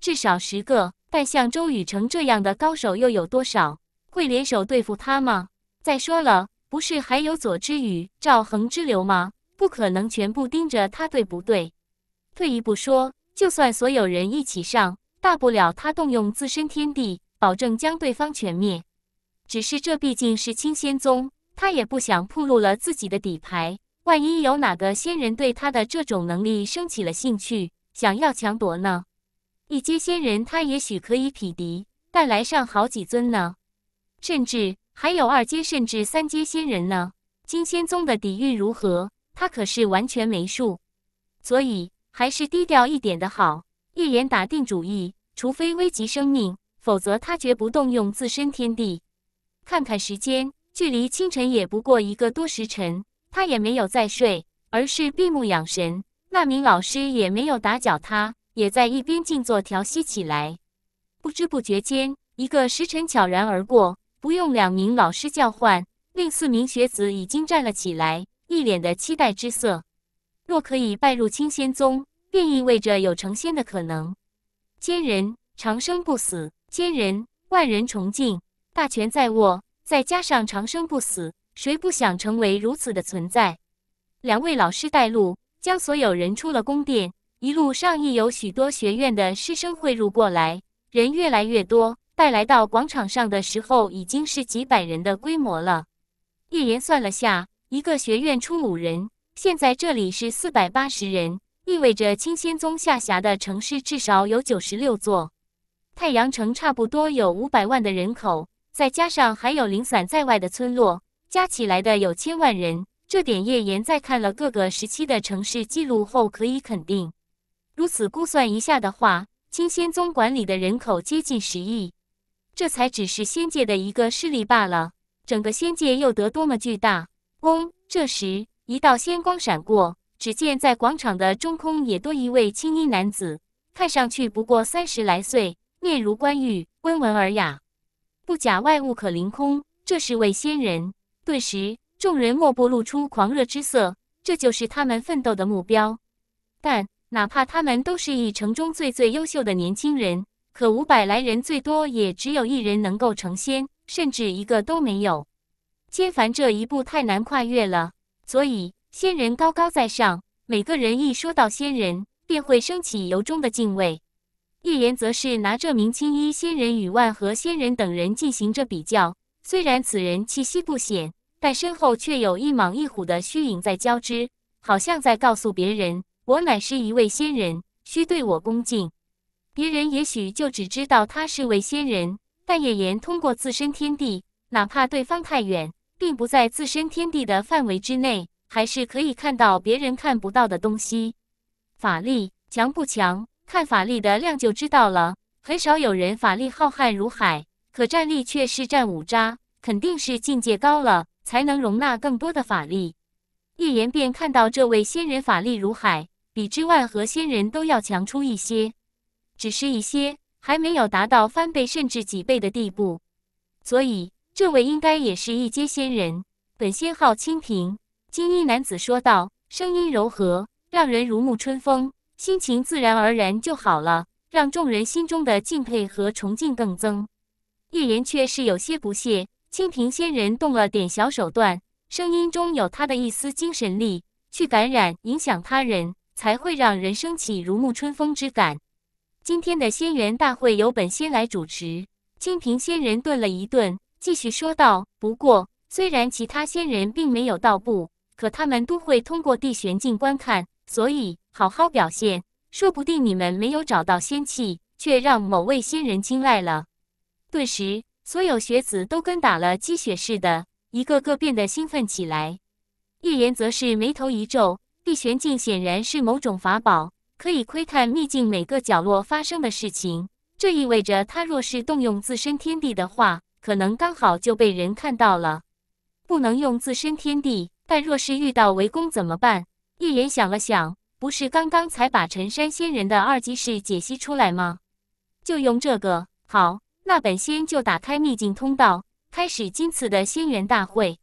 至少十个。但像周雨成这样的高手又有多少？会联手对付他吗？再说了，不是还有左之羽、赵恒之流吗？不可能全部盯着他，对不对？退一步说，就算所有人一起上，大不了他动用自身天地。保证将对方全灭，只是这毕竟是清仙宗，他也不想暴露了自己的底牌。万一有哪个仙人对他的这种能力生起了兴趣，想要强夺呢？一阶仙人他也许可以匹敌，但来上好几尊呢，甚至还有二阶甚至三阶仙人呢。金仙宗的底蕴如何，他可是完全没数，所以还是低调一点的好。一言打定主意，除非危及生命。否则，他绝不动用自身天地。看看时间，距离清晨也不过一个多时辰。他也没有再睡，而是闭目养神。那名老师也没有打搅他，也在一边静坐调息起来。不知不觉间，一个时辰悄然而过。不用两名老师叫唤，另四名学子已经站了起来，一脸的期待之色。若可以拜入清仙宗，便意味着有成仙的可能。仙人长生不死。千人万人崇敬，大权在握，再加上长生不死，谁不想成为如此的存在？两位老师带路，将所有人出了宫殿，一路上亦有许多学院的师生汇入过来，人越来越多，带来到广场上的时候已经是几百人的规模了。一言算了下，一个学院出五人，现在这里是四百八十人，意味着清仙宗下辖的城市至少有九十六座。太阳城差不多有五百万的人口，再加上还有零散在外的村落，加起来的有千万人。这点叶岩在看了各个时期的城市记录后，可以肯定。如此估算一下的话，清仙宗管理的人口接近十亿，这才只是仙界的一个势力罢了。整个仙界又得多么巨大？嗡，这时一道仙光闪过，只见在广场的中空也多一位青衣男子，看上去不过三十来岁。面如冠玉，温文尔雅，不假外物可凌空，这是位仙人。顿时，众人莫不露出狂热之色。这就是他们奋斗的目标。但哪怕他们都是一城中最最优秀的年轻人，可五百来人最多也只有一人能够成仙，甚至一个都没有。仙凡这一步太难跨越了，所以仙人高高在上。每个人一说到仙人，便会升起由衷的敬畏。叶言则是拿这名青衣仙人与万和仙人等人进行着比较。虽然此人气息不显，但身后却有一蟒一虎的虚影在交织，好像在告诉别人：“我乃是一位仙人，需对我恭敬。”别人也许就只知道他是位仙人，但叶言通过自身天地，哪怕对方太远，并不在自身天地的范围之内，还是可以看到别人看不到的东西。法力强不强？看法力的量就知道了，很少有人法力浩瀚如海，可战力却是战五渣，肯定是境界高了，才能容纳更多的法力。叶言便看到这位仙人法力如海，比之外和仙人都要强出一些，只是一些，还没有达到翻倍甚至几倍的地步，所以这位应该也是一阶仙人。本仙号清平，金衣男子说道，声音柔和，让人如沐春风。心情自然而然就好了，让众人心中的敬佩和崇敬更增。叶岩却是有些不屑。清平仙人动了点小手段，声音中有他的一丝精神力去感染、影响他人，才会让人生起如沐春风之感。今天的仙缘大会由本仙来主持。清平仙人顿了一顿，继续说道：“不过，虽然其他仙人并没有到，步，可他们都会通过地玄镜观看，所以。”好好表现，说不定你们没有找到仙器，却让某位仙人青睐了。顿时，所有学子都跟打了鸡血似的，一个个变得兴奋起来。玉言则是眉头一皱，地玄镜显然是某种法宝，可以窥探秘境每个角落发生的事情。这意味着他若是动用自身天地的话，可能刚好就被人看到了。不能用自身天地，但若是遇到围攻怎么办？玉言想了想。不是刚刚才把陈山仙人的二级式解析出来吗？就用这个。好，那本仙就打开秘境通道，开始今次的仙缘大会。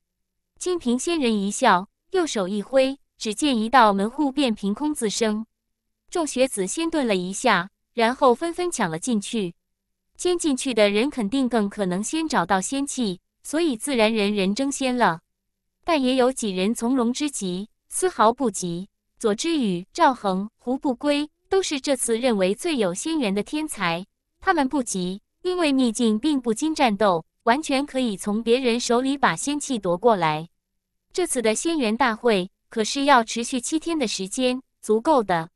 清平仙人一笑，右手一挥，只见一道门户便凭空自生。众学子先顿了一下，然后纷纷抢了进去。先进去的人肯定更可能先找到仙气，所以自然人人争先了。但也有几人从容之极，丝毫不急。左之宇、赵恒、胡不归都是这次认为最有仙缘的天才。他们不急，因为秘境并不经战斗，完全可以从别人手里把仙气夺过来。这次的仙缘大会可是要持续七天的时间，足够的。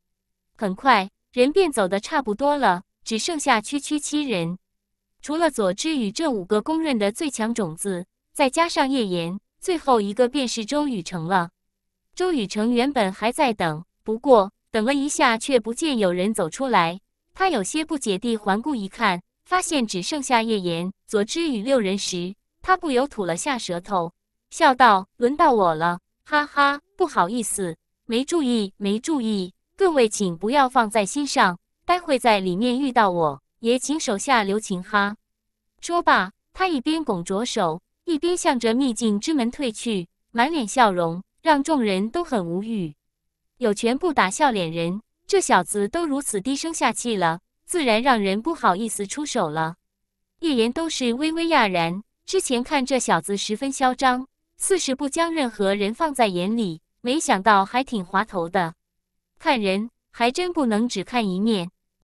很快，人便走得差不多了，只剩下区区七人。除了左之宇这五个公认的最强种子，再加上叶岩，最后一个便是周雨成了。周雨成原本还在等，不过等了一下却不见有人走出来。他有些不解地环顾一看，发现只剩下叶言、左之宇六人时，他不由吐了下舌头，笑道：“轮到我了，哈哈，不好意思，没注意，没注意，各位请不要放在心上。待会在里面遇到我也请手下留情哈。”说罢，他一边拱着手，一边向着秘境之门退去，满脸笑容。让众人都很无语，有权不打笑脸人，这小子都如此低声下气了，自然让人不好意思出手了。一言都是微微讶然，之前看这小子十分嚣张，似是不将任何人放在眼里，没想到还挺滑头的，看人还真不能只看一面。